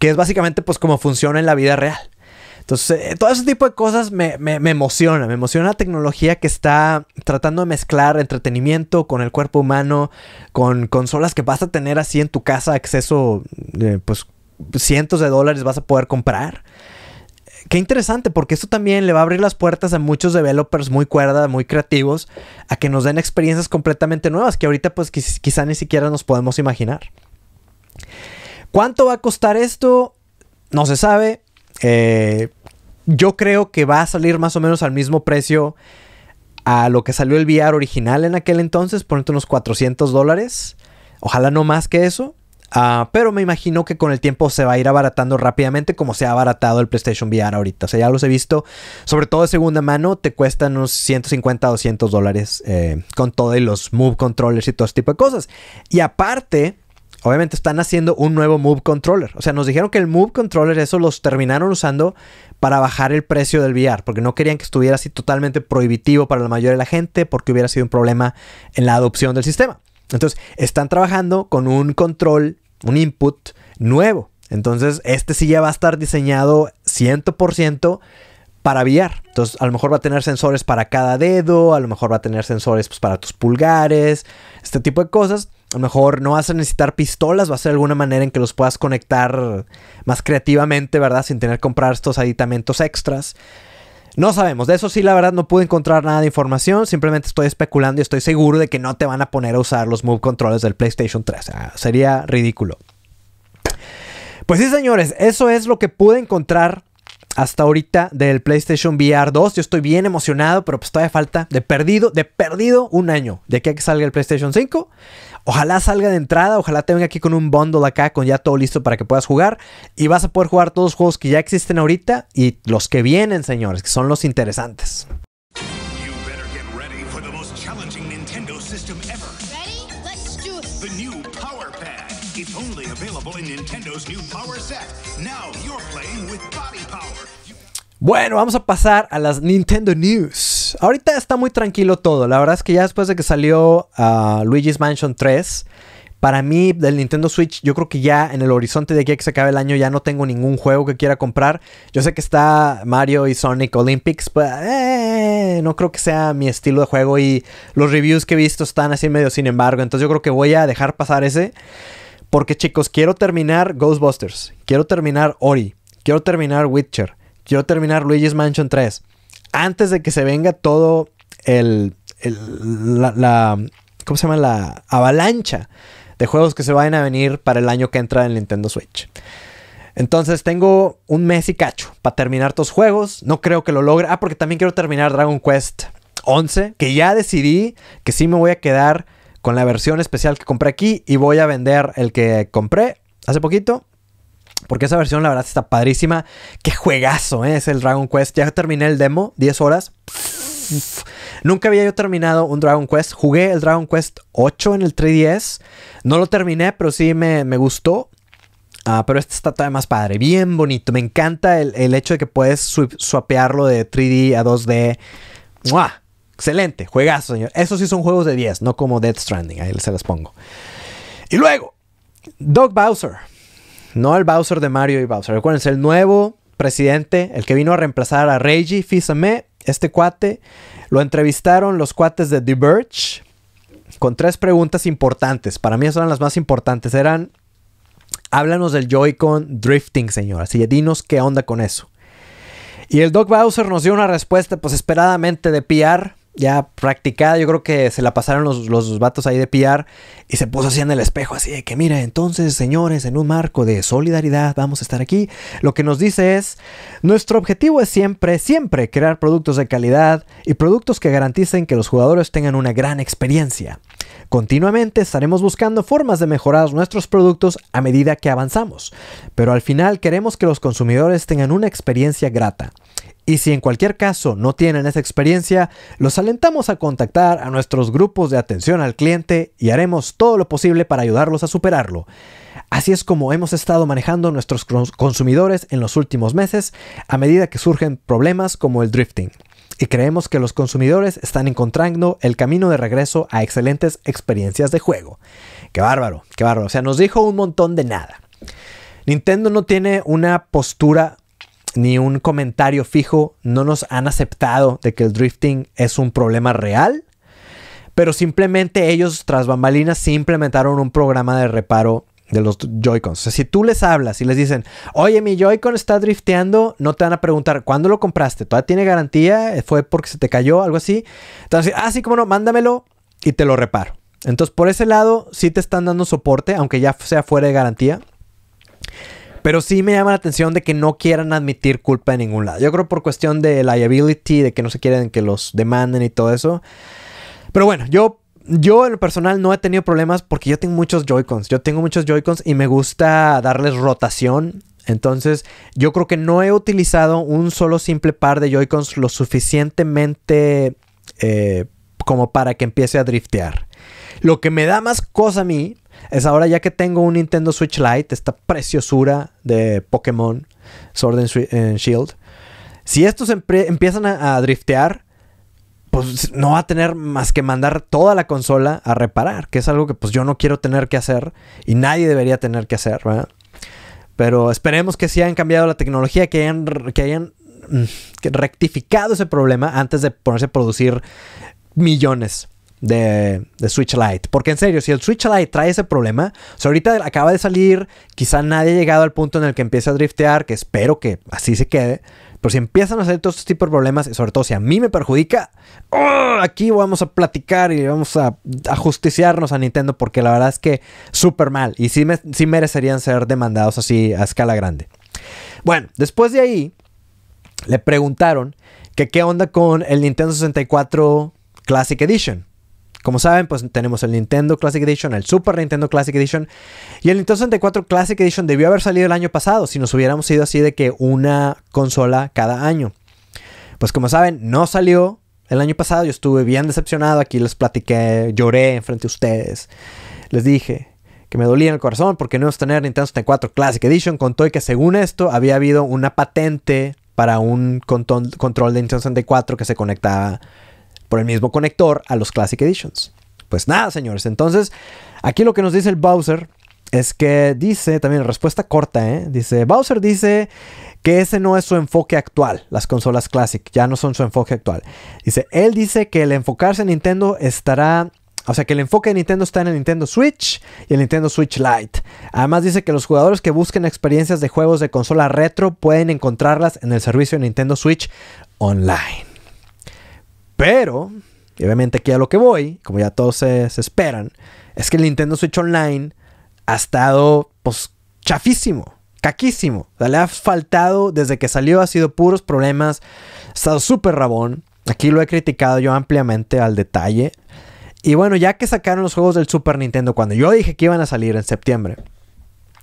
Que es básicamente pues como funciona en la vida real. Entonces, eh, todo ese tipo de cosas me, emociona. Me emociona la tecnología que está tratando de mezclar entretenimiento con el cuerpo humano, con consolas que vas a tener así en tu casa, acceso eh, pues cientos de dólares vas a poder comprar. Qué interesante, porque esto también le va a abrir las puertas a muchos developers muy cuerda, muy creativos, a que nos den experiencias completamente nuevas que ahorita pues quizá ni siquiera nos podemos imaginar. ¿Cuánto va a costar esto? No se sabe. Eh, yo creo que va a salir más o menos al mismo precio a lo que salió el VR original en aquel entonces, por unos 400 dólares. Ojalá no más que eso. Ah, pero me imagino que con el tiempo se va a ir abaratando rápidamente como se ha abaratado el PlayStation VR ahorita. O sea, ya los he visto, sobre todo de segunda mano, te cuestan unos 150 200 dólares eh, con todos los Move Controllers y todo ese tipo de cosas. Y aparte, obviamente están haciendo un nuevo Move Controller. O sea, nos dijeron que el Move Controller, eso los terminaron usando para bajar el precio del VR, porque no querían que estuviera así totalmente prohibitivo para la mayoría de la gente, porque hubiera sido un problema en la adopción del sistema. Entonces, están trabajando con un control un input nuevo. Entonces, este sí ya va a estar diseñado 100% para VR. Entonces, a lo mejor va a tener sensores para cada dedo, a lo mejor va a tener sensores pues, para tus pulgares, este tipo de cosas. A lo mejor no vas a necesitar pistolas, va a ser alguna manera en que los puedas conectar más creativamente, ¿verdad? Sin tener que comprar estos aditamentos extras. No sabemos, de eso sí la verdad no pude encontrar nada de información, simplemente estoy especulando y estoy seguro de que no te van a poner a usar los Move Controllers del PlayStation 3, sería ridículo. Pues sí señores, eso es lo que pude encontrar hasta ahorita del PlayStation VR 2. Yo estoy bien emocionado, pero pues todavía falta de perdido, de perdido un año de que salga el PlayStation 5. Ojalá salga de entrada, ojalá te venga aquí con un bundle acá, con ya todo listo para que puedas jugar. Y vas a poder jugar todos los juegos que ya existen ahorita y los que vienen, señores, que son los interesantes. Bueno, vamos a pasar a las Nintendo News. Ahorita está muy tranquilo todo. La verdad es que ya después de que salió ah, Luigi's Mansion 3, para mí del Nintendo Switch, yo creo que ya en el horizonte de aquí que se acabe el año ya no tengo ningún juego que quiera comprar. Yo sé que está Mario y Sonic Olympics, pero pues, eh, no creo que sea mi estilo de juego y los reviews que he visto están así medio sin embargo. Entonces yo creo que voy a dejar pasar ese. Porque chicos, quiero terminar Ghostbusters, quiero terminar Ori, quiero terminar Witcher quiero terminar Luigi's Mansion 3. Antes de que se venga todo el. la, ¿Cómo se llama? La avalancha de juegos que se vayan a venir para el año que entra en Nintendo Switch. Entonces tengo un mes y cacho para terminar estos juegos. No creo que lo logre. Ah, porque también quiero terminar Dragon Quest 11, que ya decidí que sí me voy a quedar con la versión especial que compré aquí y voy a vender el que compré hace poquito porque esa versión, la verdad, está padrísima. Qué juegazo, ¿eh? Es el Dragon Quest. Ya terminé el demo, 10 horas. nunca había yo terminado un Dragon Quest. Jugué el Dragon Quest 8 en el 3DS. No lo terminé, pero sí me, gustó. Ah, pero este está todavía más padre. Bien bonito. Me encanta el, hecho de que puedes swapearlo de 3D a 2D. Excelente. Juegazo, señor. Esos sí son juegos de 10, no como Dead Stranding. Ahí se las pongo. Y luego, Dog Bowser. No el Bowser de Mario y Bowser. es el nuevo presidente, el que vino a reemplazar a Reggie fils este cuate, lo entrevistaron los cuates de The Verge con tres preguntas importantes. Para mí esas eran las más importantes. Eran, háblanos del Joy-Con drifting, señora. Así dinos qué onda con eso. Y el Doc Bowser nos dio una respuesta, pues esperadamente de PR ya practicada, yo creo que se la pasaron los, los vatos ahí de pillar y se puso así en el espejo, así de que mira, entonces señores, en un marco de solidaridad vamos a estar aquí. Lo que nos dice es, nuestro objetivo es siempre, siempre crear productos de calidad y productos que garanticen que los jugadores tengan una gran experiencia. Continuamente estaremos buscando formas de mejorar nuestros productos a medida que avanzamos, pero al final queremos que los consumidores tengan una experiencia grata. Y si en cualquier caso no tienen esa experiencia, los alentamos a contactar a nuestros grupos de atención al cliente y haremos todo lo posible para ayudarlos a superarlo. Así es como hemos estado manejando nuestros consumidores en los últimos meses a medida que surgen problemas como el drifting. Y creemos que los consumidores están encontrando el camino de regreso a excelentes experiencias de juego. Qué bárbaro, qué bárbaro. O sea, nos dijo un montón de nada. Nintendo no tiene una postura ni un comentario fijo, no nos han aceptado de que el drifting es un problema real, pero simplemente ellos tras bambalinas implementaron un programa de reparo de los Joy-Cons. si tú les hablas y les dicen, oye, mi Joy-Con está drifteando, no te van a preguntar, ¿cuándo lo compraste? ¿Todavía tiene garantía? ¿Fue porque se te cayó? Algo así. Entonces, así ah, como no, mándamelo y te lo reparo. Entonces, por ese lado, sí te están dando soporte, aunque ya sea fuera de garantía. Pero sí me llama la atención de que no quieran admitir culpa en ningún lado. Yo creo por cuestión de liability, de que no se quieren que los demanden y todo eso. Pero bueno, yo yo en lo personal no he tenido problemas porque yo tengo muchos Joy-Cons. Yo tengo muchos Joy-Cons y me gusta darles rotación. Entonces, yo creo que no he utilizado un solo simple par de Joy-Cons lo suficientemente eh, como para que empiece a driftear. Lo que me da más cosa a mí es ahora ya que tengo un Nintendo Switch Lite, esta preciosura de Pokémon Sword and eh, Shield, si estos empiezan a, driftear, pues no va a tener más que mandar toda la consola a reparar, que es algo que pues yo no quiero tener que hacer y nadie debería tener que hacer, Pero esperemos que sí hayan cambiado la tecnología, que hayan, que hayan mm, rectificado ese problema antes de ponerse a producir millones de, Switch Lite. Porque en serio, si el Switch Lite trae ese problema, Si ahorita acaba de salir, quizá nadie ha llegado al punto en el que empiece a driftear, que espero que así se quede. Pero si empiezan a hacer todos estos tipos de problemas, y sobre todo si a mí me perjudica, ¡oh! aquí vamos a platicar y vamos a, a, justiciarnos a Nintendo, porque la verdad es que súper mal. Y sí, sí merecerían ser demandados así a escala grande. Bueno, después de ahí, le preguntaron que qué onda con el Nintendo 64 Classic Edition como saben, pues tenemos el Nintendo Classic Edition, el Super Nintendo Classic Edition y el Nintendo 64 Classic Edition debió haber salido el año pasado si nos hubiéramos ido así de que una consola cada año. Pues como saben, no salió el año pasado, yo estuve bien decepcionado, aquí les platiqué, lloré frente a ustedes. Les dije que me dolía en el corazón porque no íbamos a tener Nintendo 64 Classic Edition, contó y que según esto había habido una patente para un control, control de Nintendo 64 que se conectaba por el mismo conector a los Classic Editions. Pues nada, señores. Entonces, aquí lo que nos dice el Bowser es que dice, también respuesta corta, ¿eh? dice, Bowser dice que ese no es su enfoque actual, las consolas Classic, ya no son su enfoque actual. Dice, él dice que el enfocarse en Nintendo estará o sea que el enfoque de Nintendo está en el Nintendo Switch y el Nintendo Switch Lite. Además dice que los jugadores que busquen experiencias de juegos de consola retro pueden encontrarlas en el servicio de Nintendo Switch online. Pero, y obviamente aquí a lo que voy, como ya todos se, esperan, es que el Nintendo Switch Online ha estado, pues, chafísimo caquísimo. le ha faltado desde que salió, ha sido puros problemas. Ha estado súper rabón. Aquí lo he criticado yo ampliamente al detalle. Y bueno, ya que sacaron los juegos del Super Nintendo, cuando yo dije que iban a salir en septiembre,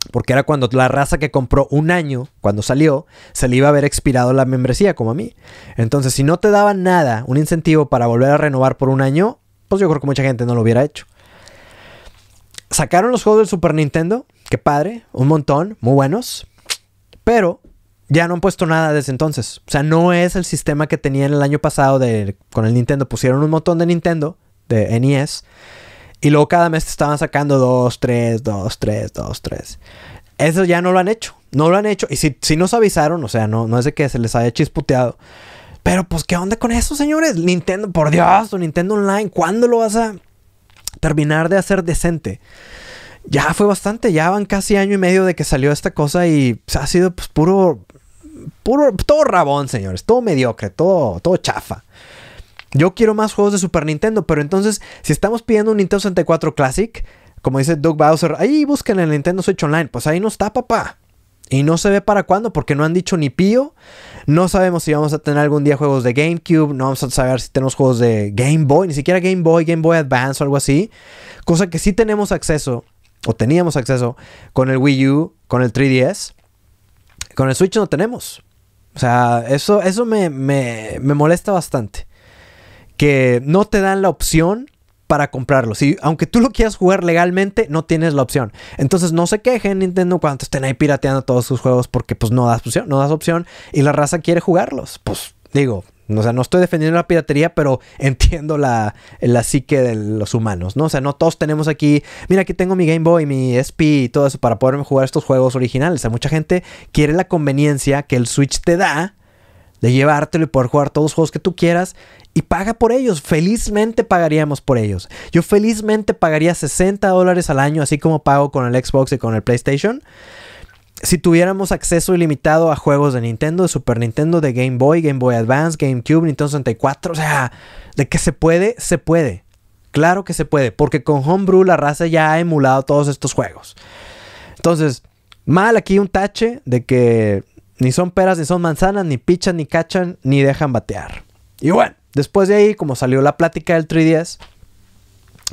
porque era cuando la raza que compró un año, cuando salió, se le iba a haber expirado la membresía, como a mí. Entonces, si no te daban nada, un incentivo para volver a renovar por un año, pues yo creo que mucha gente no lo hubiera hecho. Sacaron los juegos del Super Nintendo, qué padre, un montón, muy buenos. Pero ya no han puesto nada desde entonces. O sea, no es el sistema que tenían el año pasado de, con el Nintendo. Pusieron un montón de Nintendo, de NES y luego cada mes te estaban sacando dos, tres, dos, tres, dos, tres. Eso ya no lo han hecho. No lo han hecho. Y si, nos avisaron, o sea, no, no es de que se les haya chisputeado. Pero pues, ¿qué onda con eso, señores? Nintendo, por Dios, Nintendo Online, ¿cuándo lo vas a terminar de hacer decente? Ya fue bastante, ya van casi año y medio de que salió esta cosa y ha sido pues puro, puro, todo rabón, señores, todo mediocre, todo, todo chafa. Yo quiero más juegos de Super Nintendo, pero entonces, si estamos pidiendo un Nintendo 64 Classic, como dice Doug Bowser, ahí busquen el Nintendo Switch Online, pues ahí no está, papá. Y no se ve para cuándo porque no han dicho ni pío. No sabemos si vamos a tener algún día juegos de GameCube. No vamos a saber si tenemos juegos de Game Boy. Ni siquiera Game Boy, Game Boy Advance o algo así. Cosa que sí tenemos acceso. O teníamos acceso con el Wii U, con el 3DS. Con el Switch no tenemos. O sea, eso, eso me, me molesta bastante que no te dan la opción para comprarlo. y aunque tú lo quieras jugar legalmente, no tienes la opción. Entonces no se quejen Nintendo cuando estén ahí pirateando todos sus juegos porque pues no das opción, no das opción y la raza quiere jugarlos. Pues digo, o sea, no estoy defendiendo la piratería, pero entiendo la, la psique de los humanos, ¿no? O sea, no todos tenemos aquí, mira, aquí tengo mi Game Boy, mi SP y todo eso para poder jugar estos juegos originales. O mucha gente quiere la conveniencia que el Switch te da de llevártelo y poder jugar todos los juegos que tú quieras y paga por ellos. Felizmente pagaríamos por ellos. Yo felizmente pagaría 60 dólares al año, así como pago con el Xbox y con el PlayStation. Si tuviéramos acceso ilimitado a juegos de Nintendo, de Super Nintendo, de Game Boy, Game Boy Advance, GameCube, Nintendo 64, o sea, de que se puede, se puede. Claro que se puede, porque con Homebrew la raza ya ha emulado todos estos juegos. Entonces, mal aquí un tache de que ni son peras, ni son manzanas, ni pichan, ni cachan, ni dejan batear. Y bueno, Después de ahí, como salió la plática del 3DS,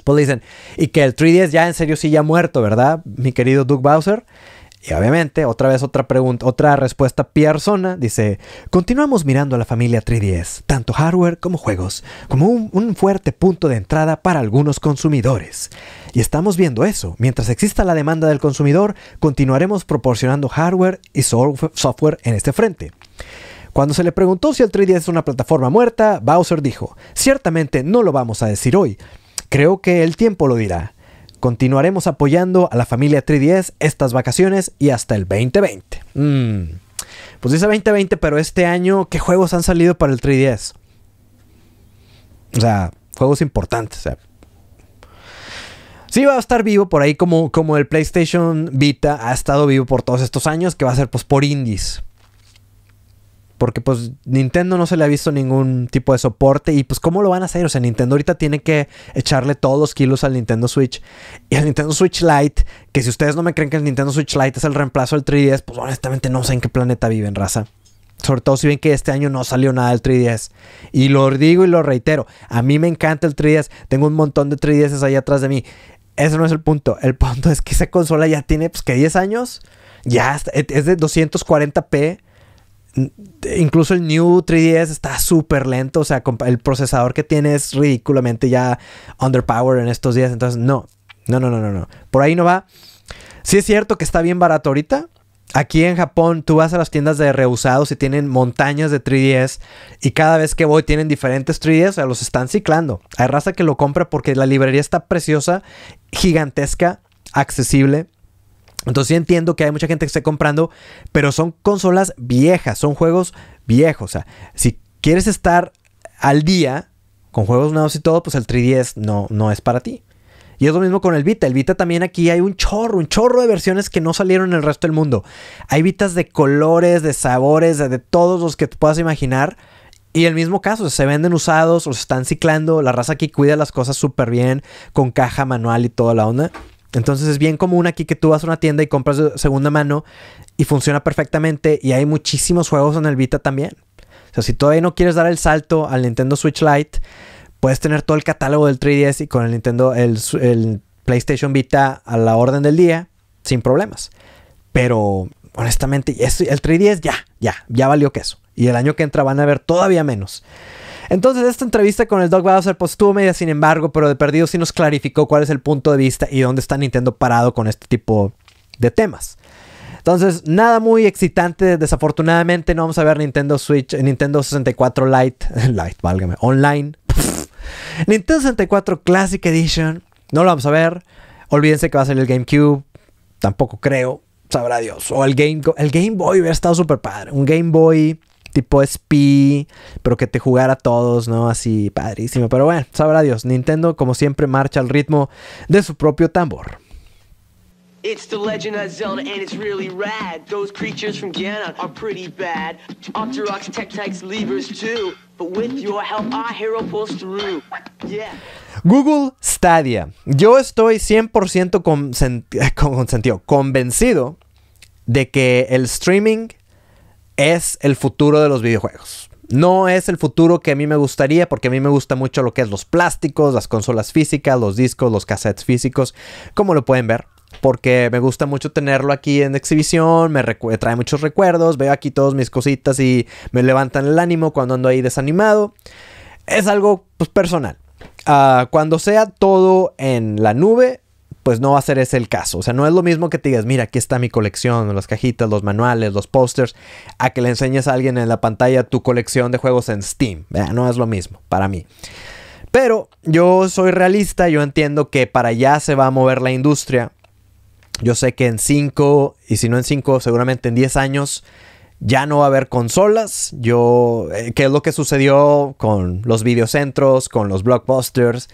pues dicen, y que el 3DS ya en serio sí ya muerto, ¿verdad? Mi querido Doug Bowser. Y obviamente, otra vez otra pregunta, otra respuesta Piersona dice, continuamos mirando a la familia 3DS, tanto hardware como juegos, como un, un, fuerte punto de entrada para algunos consumidores. Y estamos viendo eso, mientras exista la demanda del consumidor, continuaremos proporcionando hardware y software en este frente. Cuando se le preguntó si el 3DS es una plataforma muerta, Bowser dijo, ciertamente no lo vamos a decir hoy. Creo que el tiempo lo dirá. Continuaremos apoyando a la familia 3DS estas vacaciones y hasta el 2020. Mm. Pues dice 2020, pero este año, ¿qué juegos han salido para el 3DS? O sea, juegos importantes. Sí va a estar vivo por ahí como, como el PlayStation Vita ha estado vivo por todos estos años, que va a ser pues por indies. Porque pues Nintendo no se le ha visto ningún tipo de soporte. Y pues cómo lo van a hacer. O sea, Nintendo ahorita tiene que echarle todos los kilos al Nintendo Switch. Y al Nintendo Switch Lite. Que si ustedes no me creen que el Nintendo Switch Lite es el reemplazo del 3DS. Pues honestamente no sé en qué planeta viven, raza. Sobre todo si ven que este año no salió nada del 3DS. Y lo digo y lo reitero. A mí me encanta el 3DS. Tengo un montón de 3DS ahí atrás de mí. Ese no es el punto. El punto es que esa consola ya tiene pues que 10 años. Ya es de 240p incluso el New 3DS está súper lento, o sea, el procesador que tiene es ridículamente ya underpowered en estos días, entonces no, no, no, no, no, no. Por ahí no va. si es cierto que está bien barato ahorita. Aquí en Japón tú vas a las tiendas de reusados y tienen montañas de 3DS y cada vez que voy tienen diferentes 3DS, o sea, los están ciclando. Hay raza que lo compra porque la librería está preciosa, gigantesca, accesible. Entonces sí entiendo que hay mucha gente que esté comprando, pero son consolas viejas, son juegos viejos. O sea, si quieres estar al día con juegos nuevos y todo, pues el 3DS no, no es para ti. Y es lo mismo con el Vita. El Vita también aquí hay un chorro, un chorro de versiones que no salieron en el resto del mundo. Hay Vitas de colores, de sabores, de, todos los que te puedas imaginar. Y el mismo caso, se venden usados o se están ciclando. La raza aquí cuida las cosas súper bien, con caja manual y toda la onda. Entonces es bien común aquí que tú vas a una tienda y compras de segunda mano y funciona perfectamente y hay muchísimos juegos en el Vita también. O sea, si todavía no quieres dar el salto al Nintendo Switch Lite, puedes tener todo el catálogo del 3DS y con el Nintendo, el, PlayStation Vita a la orden del día sin problemas. Pero honestamente, el 3DS ya, ya, ya valió queso. Y el año que entra van a ver todavía menos. Entonces, esta entrevista con el Doc va a ser media, sin embargo, pero de perdido sí nos clarificó cuál es el punto de vista y dónde está Nintendo parado con este tipo de temas. Entonces, nada muy excitante, desafortunadamente no vamos a ver Nintendo Switch, eh, Nintendo 64 Lite, Lite, válgame, online. Nintendo 64 Classic Edition, no lo vamos a ver. Olvídense que va a salir el GameCube, tampoco creo, sabrá Dios. O el Game, el Game Boy hubiera estado súper padre. Un Game Boy tipo SP, pero que te jugara a todos, ¿no? Así, padrísimo. Pero bueno, sabrá Dios, Nintendo como siempre marcha al ritmo de su propio tambor. Google Stadia. Yo estoy 100% con, con, sentido, convencido de que el streaming es el futuro de los videojuegos. No es el futuro que a mí me gustaría, porque a mí me gusta mucho lo que es los plásticos, las consolas físicas, los discos, los cassettes físicos, como lo pueden ver. Porque me gusta mucho tenerlo aquí en exhibición, me trae muchos recuerdos, veo aquí todas mis cositas y me levantan el ánimo cuando ando ahí desanimado. Es algo pues, personal. Ah, cuando sea todo en la nube, pues no va a ser ese el caso. O sea, no es lo mismo que te digas, mira, aquí está mi colección, las cajitas, los manuales, los posters, a que le enseñes a alguien en la pantalla tu colección de juegos en Steam. no es lo mismo para mí. Pero yo soy realista, yo entiendo que para allá se va a mover la industria. Yo sé que en 5, y si no en 5, seguramente en 10 años, ya no va a haber consolas. Yo, eh, ¿qué es lo que sucedió con los videocentros, con los blockbusters?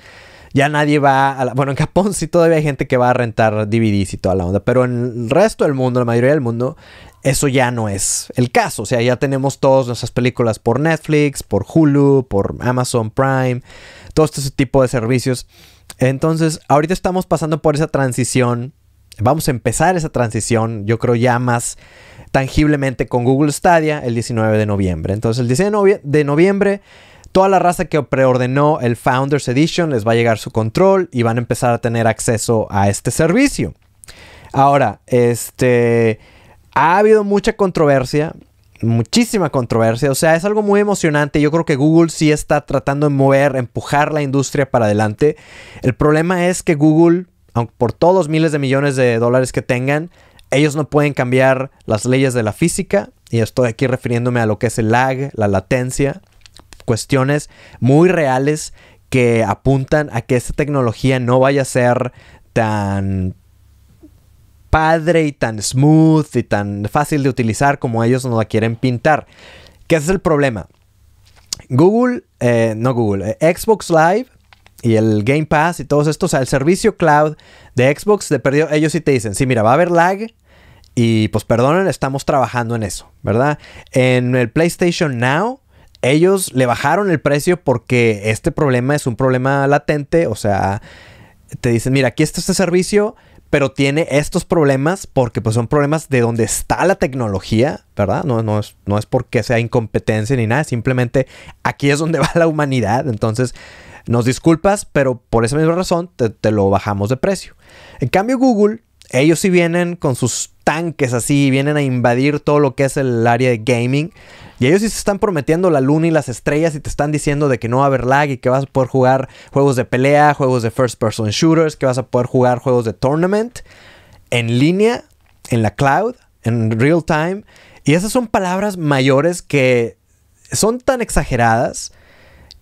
ya nadie va a... bueno, en Japón sí todavía hay gente que va a rentar DVDs y toda la onda, pero en el resto del mundo, la mayoría del mundo, eso ya no es el caso. O sea, ya tenemos todas nuestras películas por Netflix, por Hulu, por Amazon Prime, todo este tipo de servicios. Entonces, ahorita estamos pasando por esa transición. Vamos a empezar esa transición, yo creo ya más tangiblemente con Google Stadia el 19 de noviembre. Entonces, el 19 de noviembre Toda la raza que preordenó el Founders Edition les va a llegar su control y van a empezar a tener acceso a este servicio. Ahora, este ha habido mucha controversia, muchísima controversia, o sea, es algo muy emocionante. Yo creo que Google sí está tratando de mover, empujar la industria para adelante. El problema es que Google, por todos los miles de millones de dólares que tengan, ellos no pueden cambiar las leyes de la física, y estoy aquí refiriéndome a lo que es el lag, la latencia, cuestiones muy reales que apuntan a que esta tecnología no vaya a ser tan padre y tan smooth y tan fácil de utilizar como ellos nos la quieren pintar. ¿Qué es el problema? Google, eh, no Google, eh, Xbox Live y el Game Pass y todos estos, o sea, el servicio cloud de Xbox, de perdió ellos sí te dicen, sí, mira, va a haber lag y pues perdonen, estamos trabajando en eso, ¿verdad? En el PlayStation Now ellos le bajaron el precio porque este problema es un problema latente, o sea, te dicen, mira, aquí está este servicio, pero tiene estos problemas porque pues son problemas de donde está la tecnología, ¿verdad? No, es, porque sea incompetencia ni nada, simplemente aquí es donde va la humanidad, entonces nos disculpas, pero por esa misma razón te, te lo bajamos de precio. En cambio Google, ellos sí vienen con sus tanques así, vienen a invadir todo lo que es el área de gaming. Y ellos sí se están prometiendo la luna y las estrellas y te están diciendo de que no va a haber lag y que vas a poder jugar juegos de pelea, juegos de first person shooters, que vas a poder jugar juegos de tournament en línea, en la cloud, en real time. Y esas son palabras mayores que son tan exageradas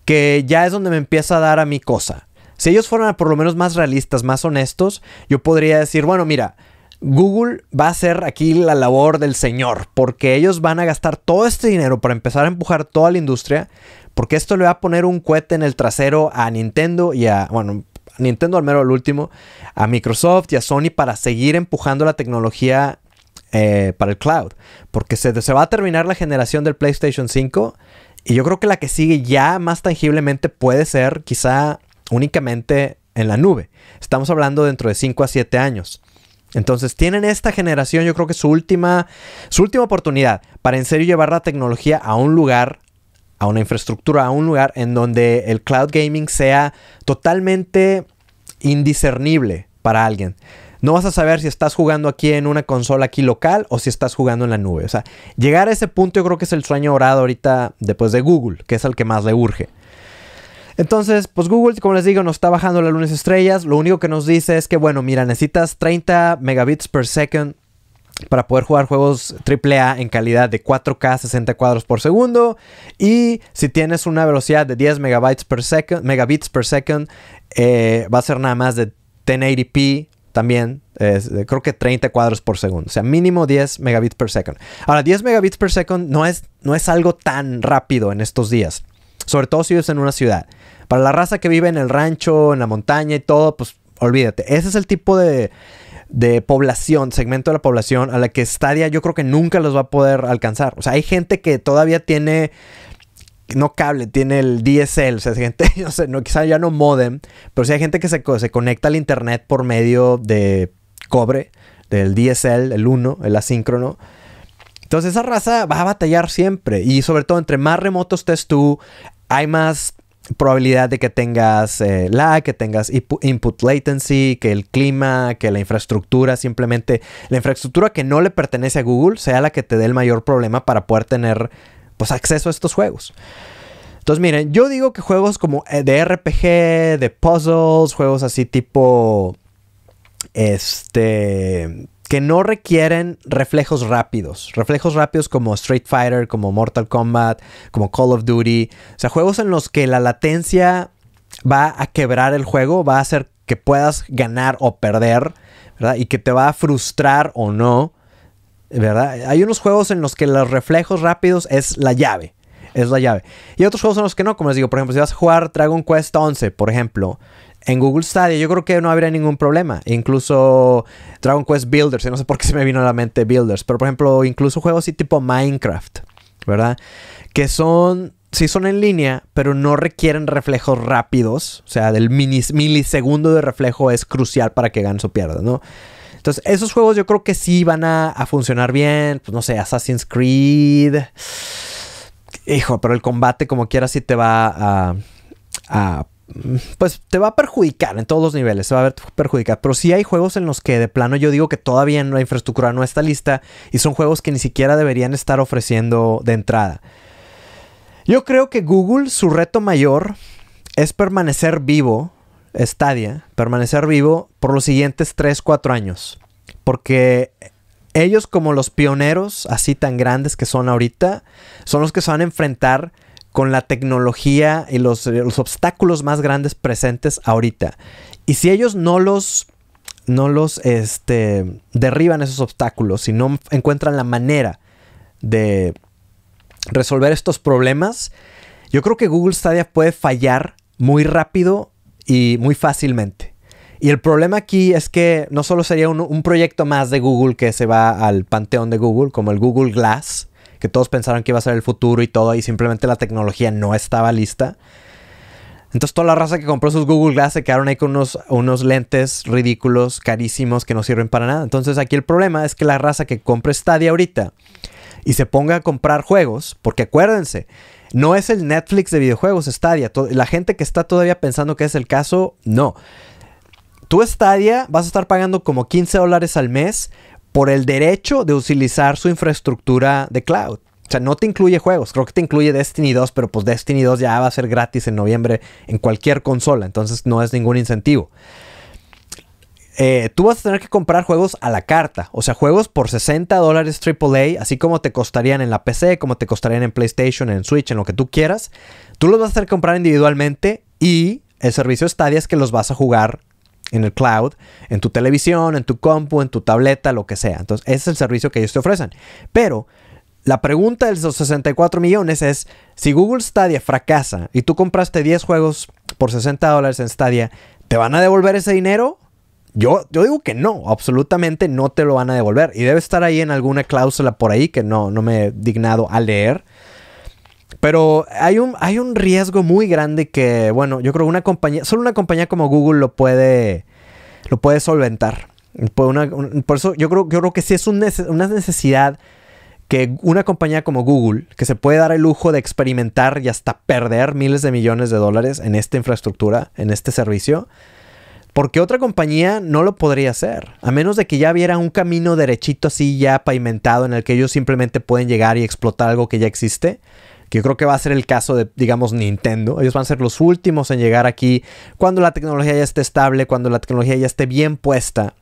que ya es donde me empieza a dar a mi cosa. Si ellos fueran por lo menos más realistas, más honestos, yo podría decir, bueno, mira, Google va a hacer aquí la labor del señor, porque ellos van a gastar todo este dinero para empezar a empujar toda la industria, porque esto le va a poner un cohete en el trasero a Nintendo y a, bueno, a Nintendo al mero al último, a Microsoft y a Sony para seguir empujando la tecnología eh, para el cloud, porque se, se va a terminar la generación del PlayStation 5 y yo creo que la que sigue ya más tangiblemente puede ser quizá únicamente en la nube. Estamos hablando dentro de 5 a 7 años. Entonces tienen esta generación, yo creo que su última, su última oportunidad para en serio llevar la tecnología a un lugar, a una infraestructura, a un lugar en donde el cloud gaming sea totalmente indiscernible para alguien. No vas a saber si estás jugando aquí en una consola aquí local o si estás jugando en la nube. O sea, llegar a ese punto yo creo que es el sueño dorado ahorita después de Google, que es el que más le urge. Entonces, pues Google, como les digo, nos está bajando las lunes estrellas. Lo único que nos dice es que, bueno, mira, necesitas 30 megabits per second para poder jugar juegos AAA en calidad de 4K 60 cuadros por segundo. Y si tienes una velocidad de 10 megabytes per second, megabits per second, eh, va a ser nada más de 1080p también, creo que 30 cuadros por segundo. O sea, mínimo 10 megabits per second. Ahora, 10 megabits per second no es, no es algo tan rápido en estos días. Sobre todo si vives en una ciudad. Para la raza que vive en el rancho, en la montaña y todo, pues olvídate. Ese es el tipo de, población, segmento de la población a la que Stadia yo creo que nunca los va a poder alcanzar. O sea, hay gente que todavía tiene no cable, tiene el DSL, o sea, gente, no sé, quizá ya no modem, pero sí hay gente que se, se conecta al internet por medio de cobre, del DSL, el 1, el asíncrono. Entonces esa raza va a batallar siempre y sobre todo entre más remoto estés tú, hay más probabilidad de que tengas eh, lag, que tengas input latency, que el clima, que la infraestructura, simplemente la infraestructura que no le pertenece a Google sea la que te dé el mayor problema para poder tener pues acceso a estos juegos. Entonces miren, yo digo que juegos como eh, de RPG, de puzzles, juegos así tipo este que no requieren reflejos rápidos. Reflejos rápidos como Street Fighter, como Mortal Kombat, como Call of Duty. O sea, juegos en los que la latencia va a quebrar el juego, va a hacer que puedas ganar o perder, ¿verdad? Y que te va a frustrar o no, ¿verdad? Hay unos juegos en los que los reflejos rápidos es la llave. Es la llave. Y otros juegos en los que no, como les digo, por ejemplo, si vas a jugar Dragon Quest 11, por ejemplo, en Google Stadia yo creo que no habría ningún problema. Incluso Dragon Quest Builders, no sé por qué se me vino a la mente Builders, pero por ejemplo, incluso juegos así tipo Minecraft, ¿verdad? Que son, sí son en línea, pero no requieren reflejos rápidos. O sea, del milisegundo de reflejo es crucial para que o pierda, ¿no? Entonces, esos juegos yo creo que sí van a, funcionar bien. Pues no sé, Assassin's Creed. Hijo, pero el combate como quiera sí te va a pues te va a perjudicar en todos los niveles, se va a ver perjudicar. Pero si hay juegos en los que de plano yo digo que todavía la infraestructura no está lista y son juegos que ni siquiera deberían estar ofreciendo de entrada. Yo creo que Google, su reto mayor es permanecer vivo, Stadia, permanecer vivo por los siguientes 3, 4 años. Porque ellos como los pioneros, así tan grandes que son ahorita, son los que se van a enfrentar con la tecnología y los, obstáculos más grandes presentes ahorita. Y si ellos no los no los este, derriban esos obstáculos, si no encuentran la manera de resolver estos problemas, yo creo que Google Stadia puede fallar muy rápido y muy fácilmente. Y el problema aquí es que no solo sería un proyecto más de Google que se va al panteón de Google, como el Google Glass, que todos pensaron que iba a ser el futuro y todo, y simplemente la tecnología no estaba lista. Entonces toda la raza que compró sus Google Glass se quedaron ahí con unos, lentes ridículos, carísimos, que no sirven para nada. Entonces aquí el problema es que la raza que compre Stadia ahorita y se ponga a comprar juegos, porque acuérdense, no es el Netflix de videojuegos Stadia. La gente que está todavía pensando que es el caso, no. Tú Stadia vas a estar pagando como 15 dólares al mes por el derecho de utilizar su infraestructura de cloud. O sea, no te incluye juegos, creo que te incluye Destiny 2, pero pues Destiny 2 ya va a ser gratis en noviembre en cualquier consola, entonces no es ningún incentivo. Eh, tú vas a tener que comprar juegos a la carta, o sea, juegos por 60 dólares AAA, así como te costarían en la PC, como te costarían en PlayStation, en Switch, en lo que tú quieras. Tú los vas a hacer comprar individualmente y el servicio Stadia es que los vas a jugar en el cloud, en tu televisión, en tu compu, en tu tableta, lo que sea. Entonces, ese es el servicio que ellos te ofrecen. Pero la pregunta de esos 64 millones es, si Google Stadia fracasa y tú compraste 10 juegos por 60 dólares en Stadia, ¿te van a devolver ese dinero? Yo, yo digo que no, absolutamente no te lo van a devolver. Y debe estar ahí en alguna cláusula por ahí que no, no me he dignado a leer. Pero hay un, hay un riesgo muy grande que, bueno, yo creo que una compañía, solo una compañía como Google lo puede, lo puede solventar. Por, eso yo creo, yo creo que sí es una necesidad que una compañía como Google, que se puede dar el lujo de experimentar y hasta perder miles de millones de dólares en esta infraestructura, en este servicio, porque otra compañía no lo podría hacer, a menos de que ya hubiera un camino derechito así ya pavimentado en el que ellos simplemente pueden llegar y explotar algo que ya existe que yo creo que va a ser el caso de, digamos, Nintendo. Ellos van a ser los últimos en llegar aquí cuando la tecnología ya esté estable, cuando la tecnología ya esté bien puesta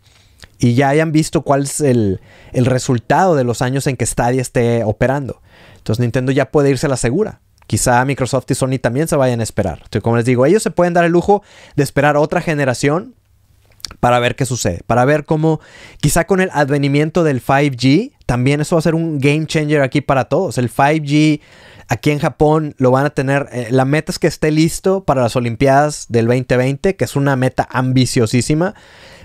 y ya hayan visto cuál es el, el resultado de los años en que Stadia esté operando. Entonces Nintendo ya puede irse a la segura. Quizá Microsoft y Sony también se vayan a esperar. Entonces, como les digo, ellos se pueden dar el lujo de esperar otra generación para ver qué sucede, para ver cómo quizá con el advenimiento del 5G, también eso va a ser un game changer aquí para todos. El 5G Aquí en Japón lo van a tener. Eh, la meta es que esté listo para las Olimpiadas del 2020, que es una meta ambiciosísima.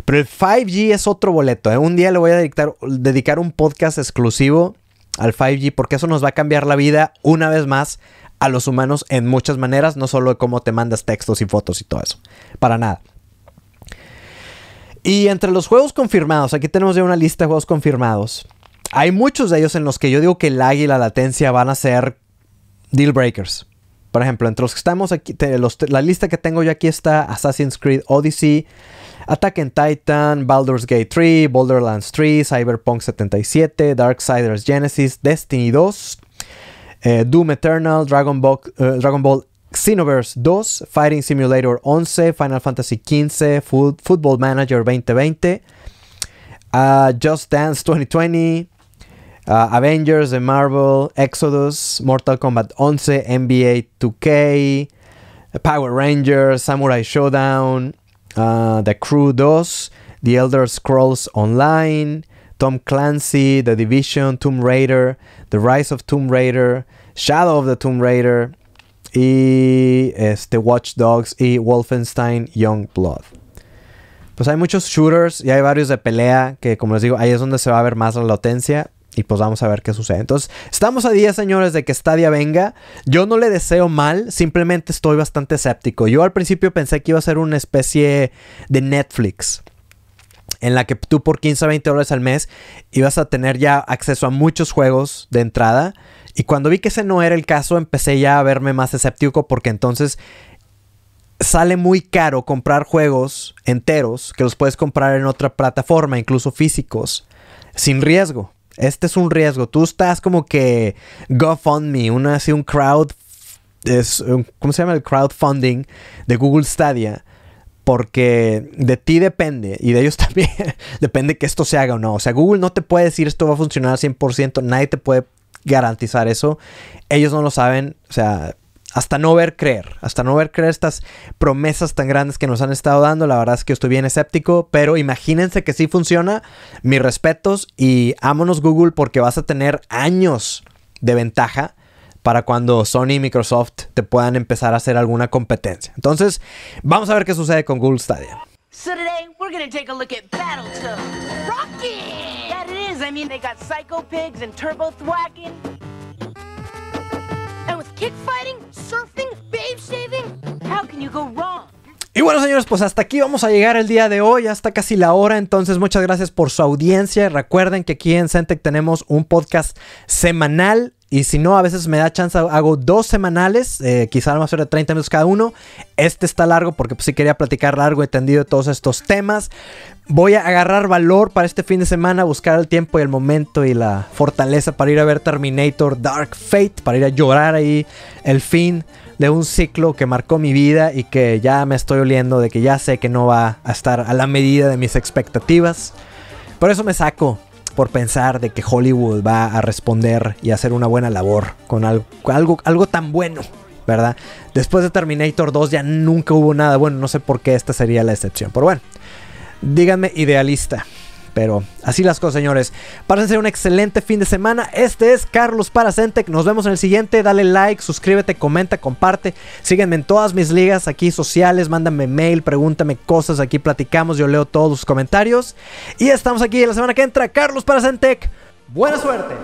Pero el 5G es otro boleto. Eh. Un día le voy a dedicar, dedicar un podcast exclusivo al 5G porque eso nos va a cambiar la vida una vez más a los humanos en muchas maneras, no solo de cómo te mandas textos y fotos y todo eso. Para nada. Y entre los juegos confirmados, aquí tenemos ya una lista de juegos confirmados. Hay muchos de ellos en los que yo digo que el lag y la latencia van a ser deal breakers. Por ejemplo, entre los que estamos aquí, la lista que tengo yo aquí está Assassin's Creed Odyssey, Attack on Titan, Baldur's Gate 3, Borderlands 3, Cyberpunk 77, Darksiders Genesis, Destiny 2, eh, Doom Eternal, Dragon Ball, eh, Dragon Xenoverse 2, Fighting Simulator 11, Final Fantasy 15, Football Manager 2020, ah, Just Dance 2020, Ah, Avengers de Marvel, Exodus, Mortal Kombat 11, NBA 2K, Power Rangers, Samurai Showdown, ah, The Crew 2, The Elder Scrolls Online, Tom Clancy, The Division, Tomb Raider, The Rise of Tomb Raider, Shadow of the Tomb Raider y este, Watch Dogs y Wolfenstein Young Blood. Pues hay muchos shooters y hay varios de pelea que como les digo, ahí es donde se va a ver más la latencia, y pues vamos a ver qué sucede. Entonces, estamos a día, señores, de que Stadia venga. Yo no le deseo mal, simplemente estoy bastante escéptico. Yo al principio pensé que iba a ser una especie de Netflix en la que tú por 15 a 20 dólares al mes ibas a tener ya acceso a muchos juegos de entrada. Y cuando vi que ese no era el caso, empecé ya a verme más escéptico porque entonces sale muy caro comprar juegos enteros que los puedes comprar en otra plataforma, incluso físicos, sin riesgo este es un riesgo. Tú estás como que GoFundMe, una así un crowd es ¿cómo se llama? el crowdfunding de Google Stadia porque de ti depende y de ellos también depende que esto se haga o no. O sea, Google no te puede decir esto va a funcionar al 100%, nadie te puede garantizar eso. Ellos no lo saben, o sea, hasta no ver creer, hasta no ver creer estas promesas tan grandes que nos han estado dando. La verdad es que estoy bien escéptico, pero imagínense que sí funciona. Mis respetos y ámonos Google porque vas a tener años de ventaja para cuando Sony y Microsoft te puedan empezar a hacer alguna competencia. Entonces, vamos a ver qué sucede con Google Stadia. So today we're a look Psycho Pigs Turbo surfing, babe How can you go Y bueno señores, pues hasta aquí vamos a llegar el día de hoy, hasta casi la hora, entonces muchas gracias por su audiencia. Recuerden que aquí en Centec tenemos un podcast semanal y si no, a veces me da chance, hago dos semanales, eh, quizá más de 30 minutos cada uno. Este está largo porque si pues, quería platicar largo y tendido de todos estos temas. Voy a agarrar valor para este fin de semana, buscar el tiempo y el momento y la fortaleza para ir a ver Terminator Dark Fate, para ir a llorar ahí el fin de un ciclo que marcó mi vida y que ya me estoy oliendo de que ya sé que no va a estar a la medida de mis expectativas. Por eso me saco por pensar de que Hollywood va a responder y hacer una buena labor con algo, algo, algo tan bueno, ¿verdad? Después de Terminator 2 ya nunca hubo nada bueno, no sé por qué esta sería la excepción, pero bueno, díganme idealista. Pero así las cosas, señores. ser un excelente fin de semana. Este es Carlos Paracentec. Nos vemos en el siguiente. Dale like, suscríbete, comenta, comparte. Síguenme en todas mis ligas aquí sociales. Mándame mail, pregúntame cosas. Aquí platicamos. Yo leo todos los comentarios. Y estamos aquí en la semana que entra. Carlos Paracentec. Buena suerte.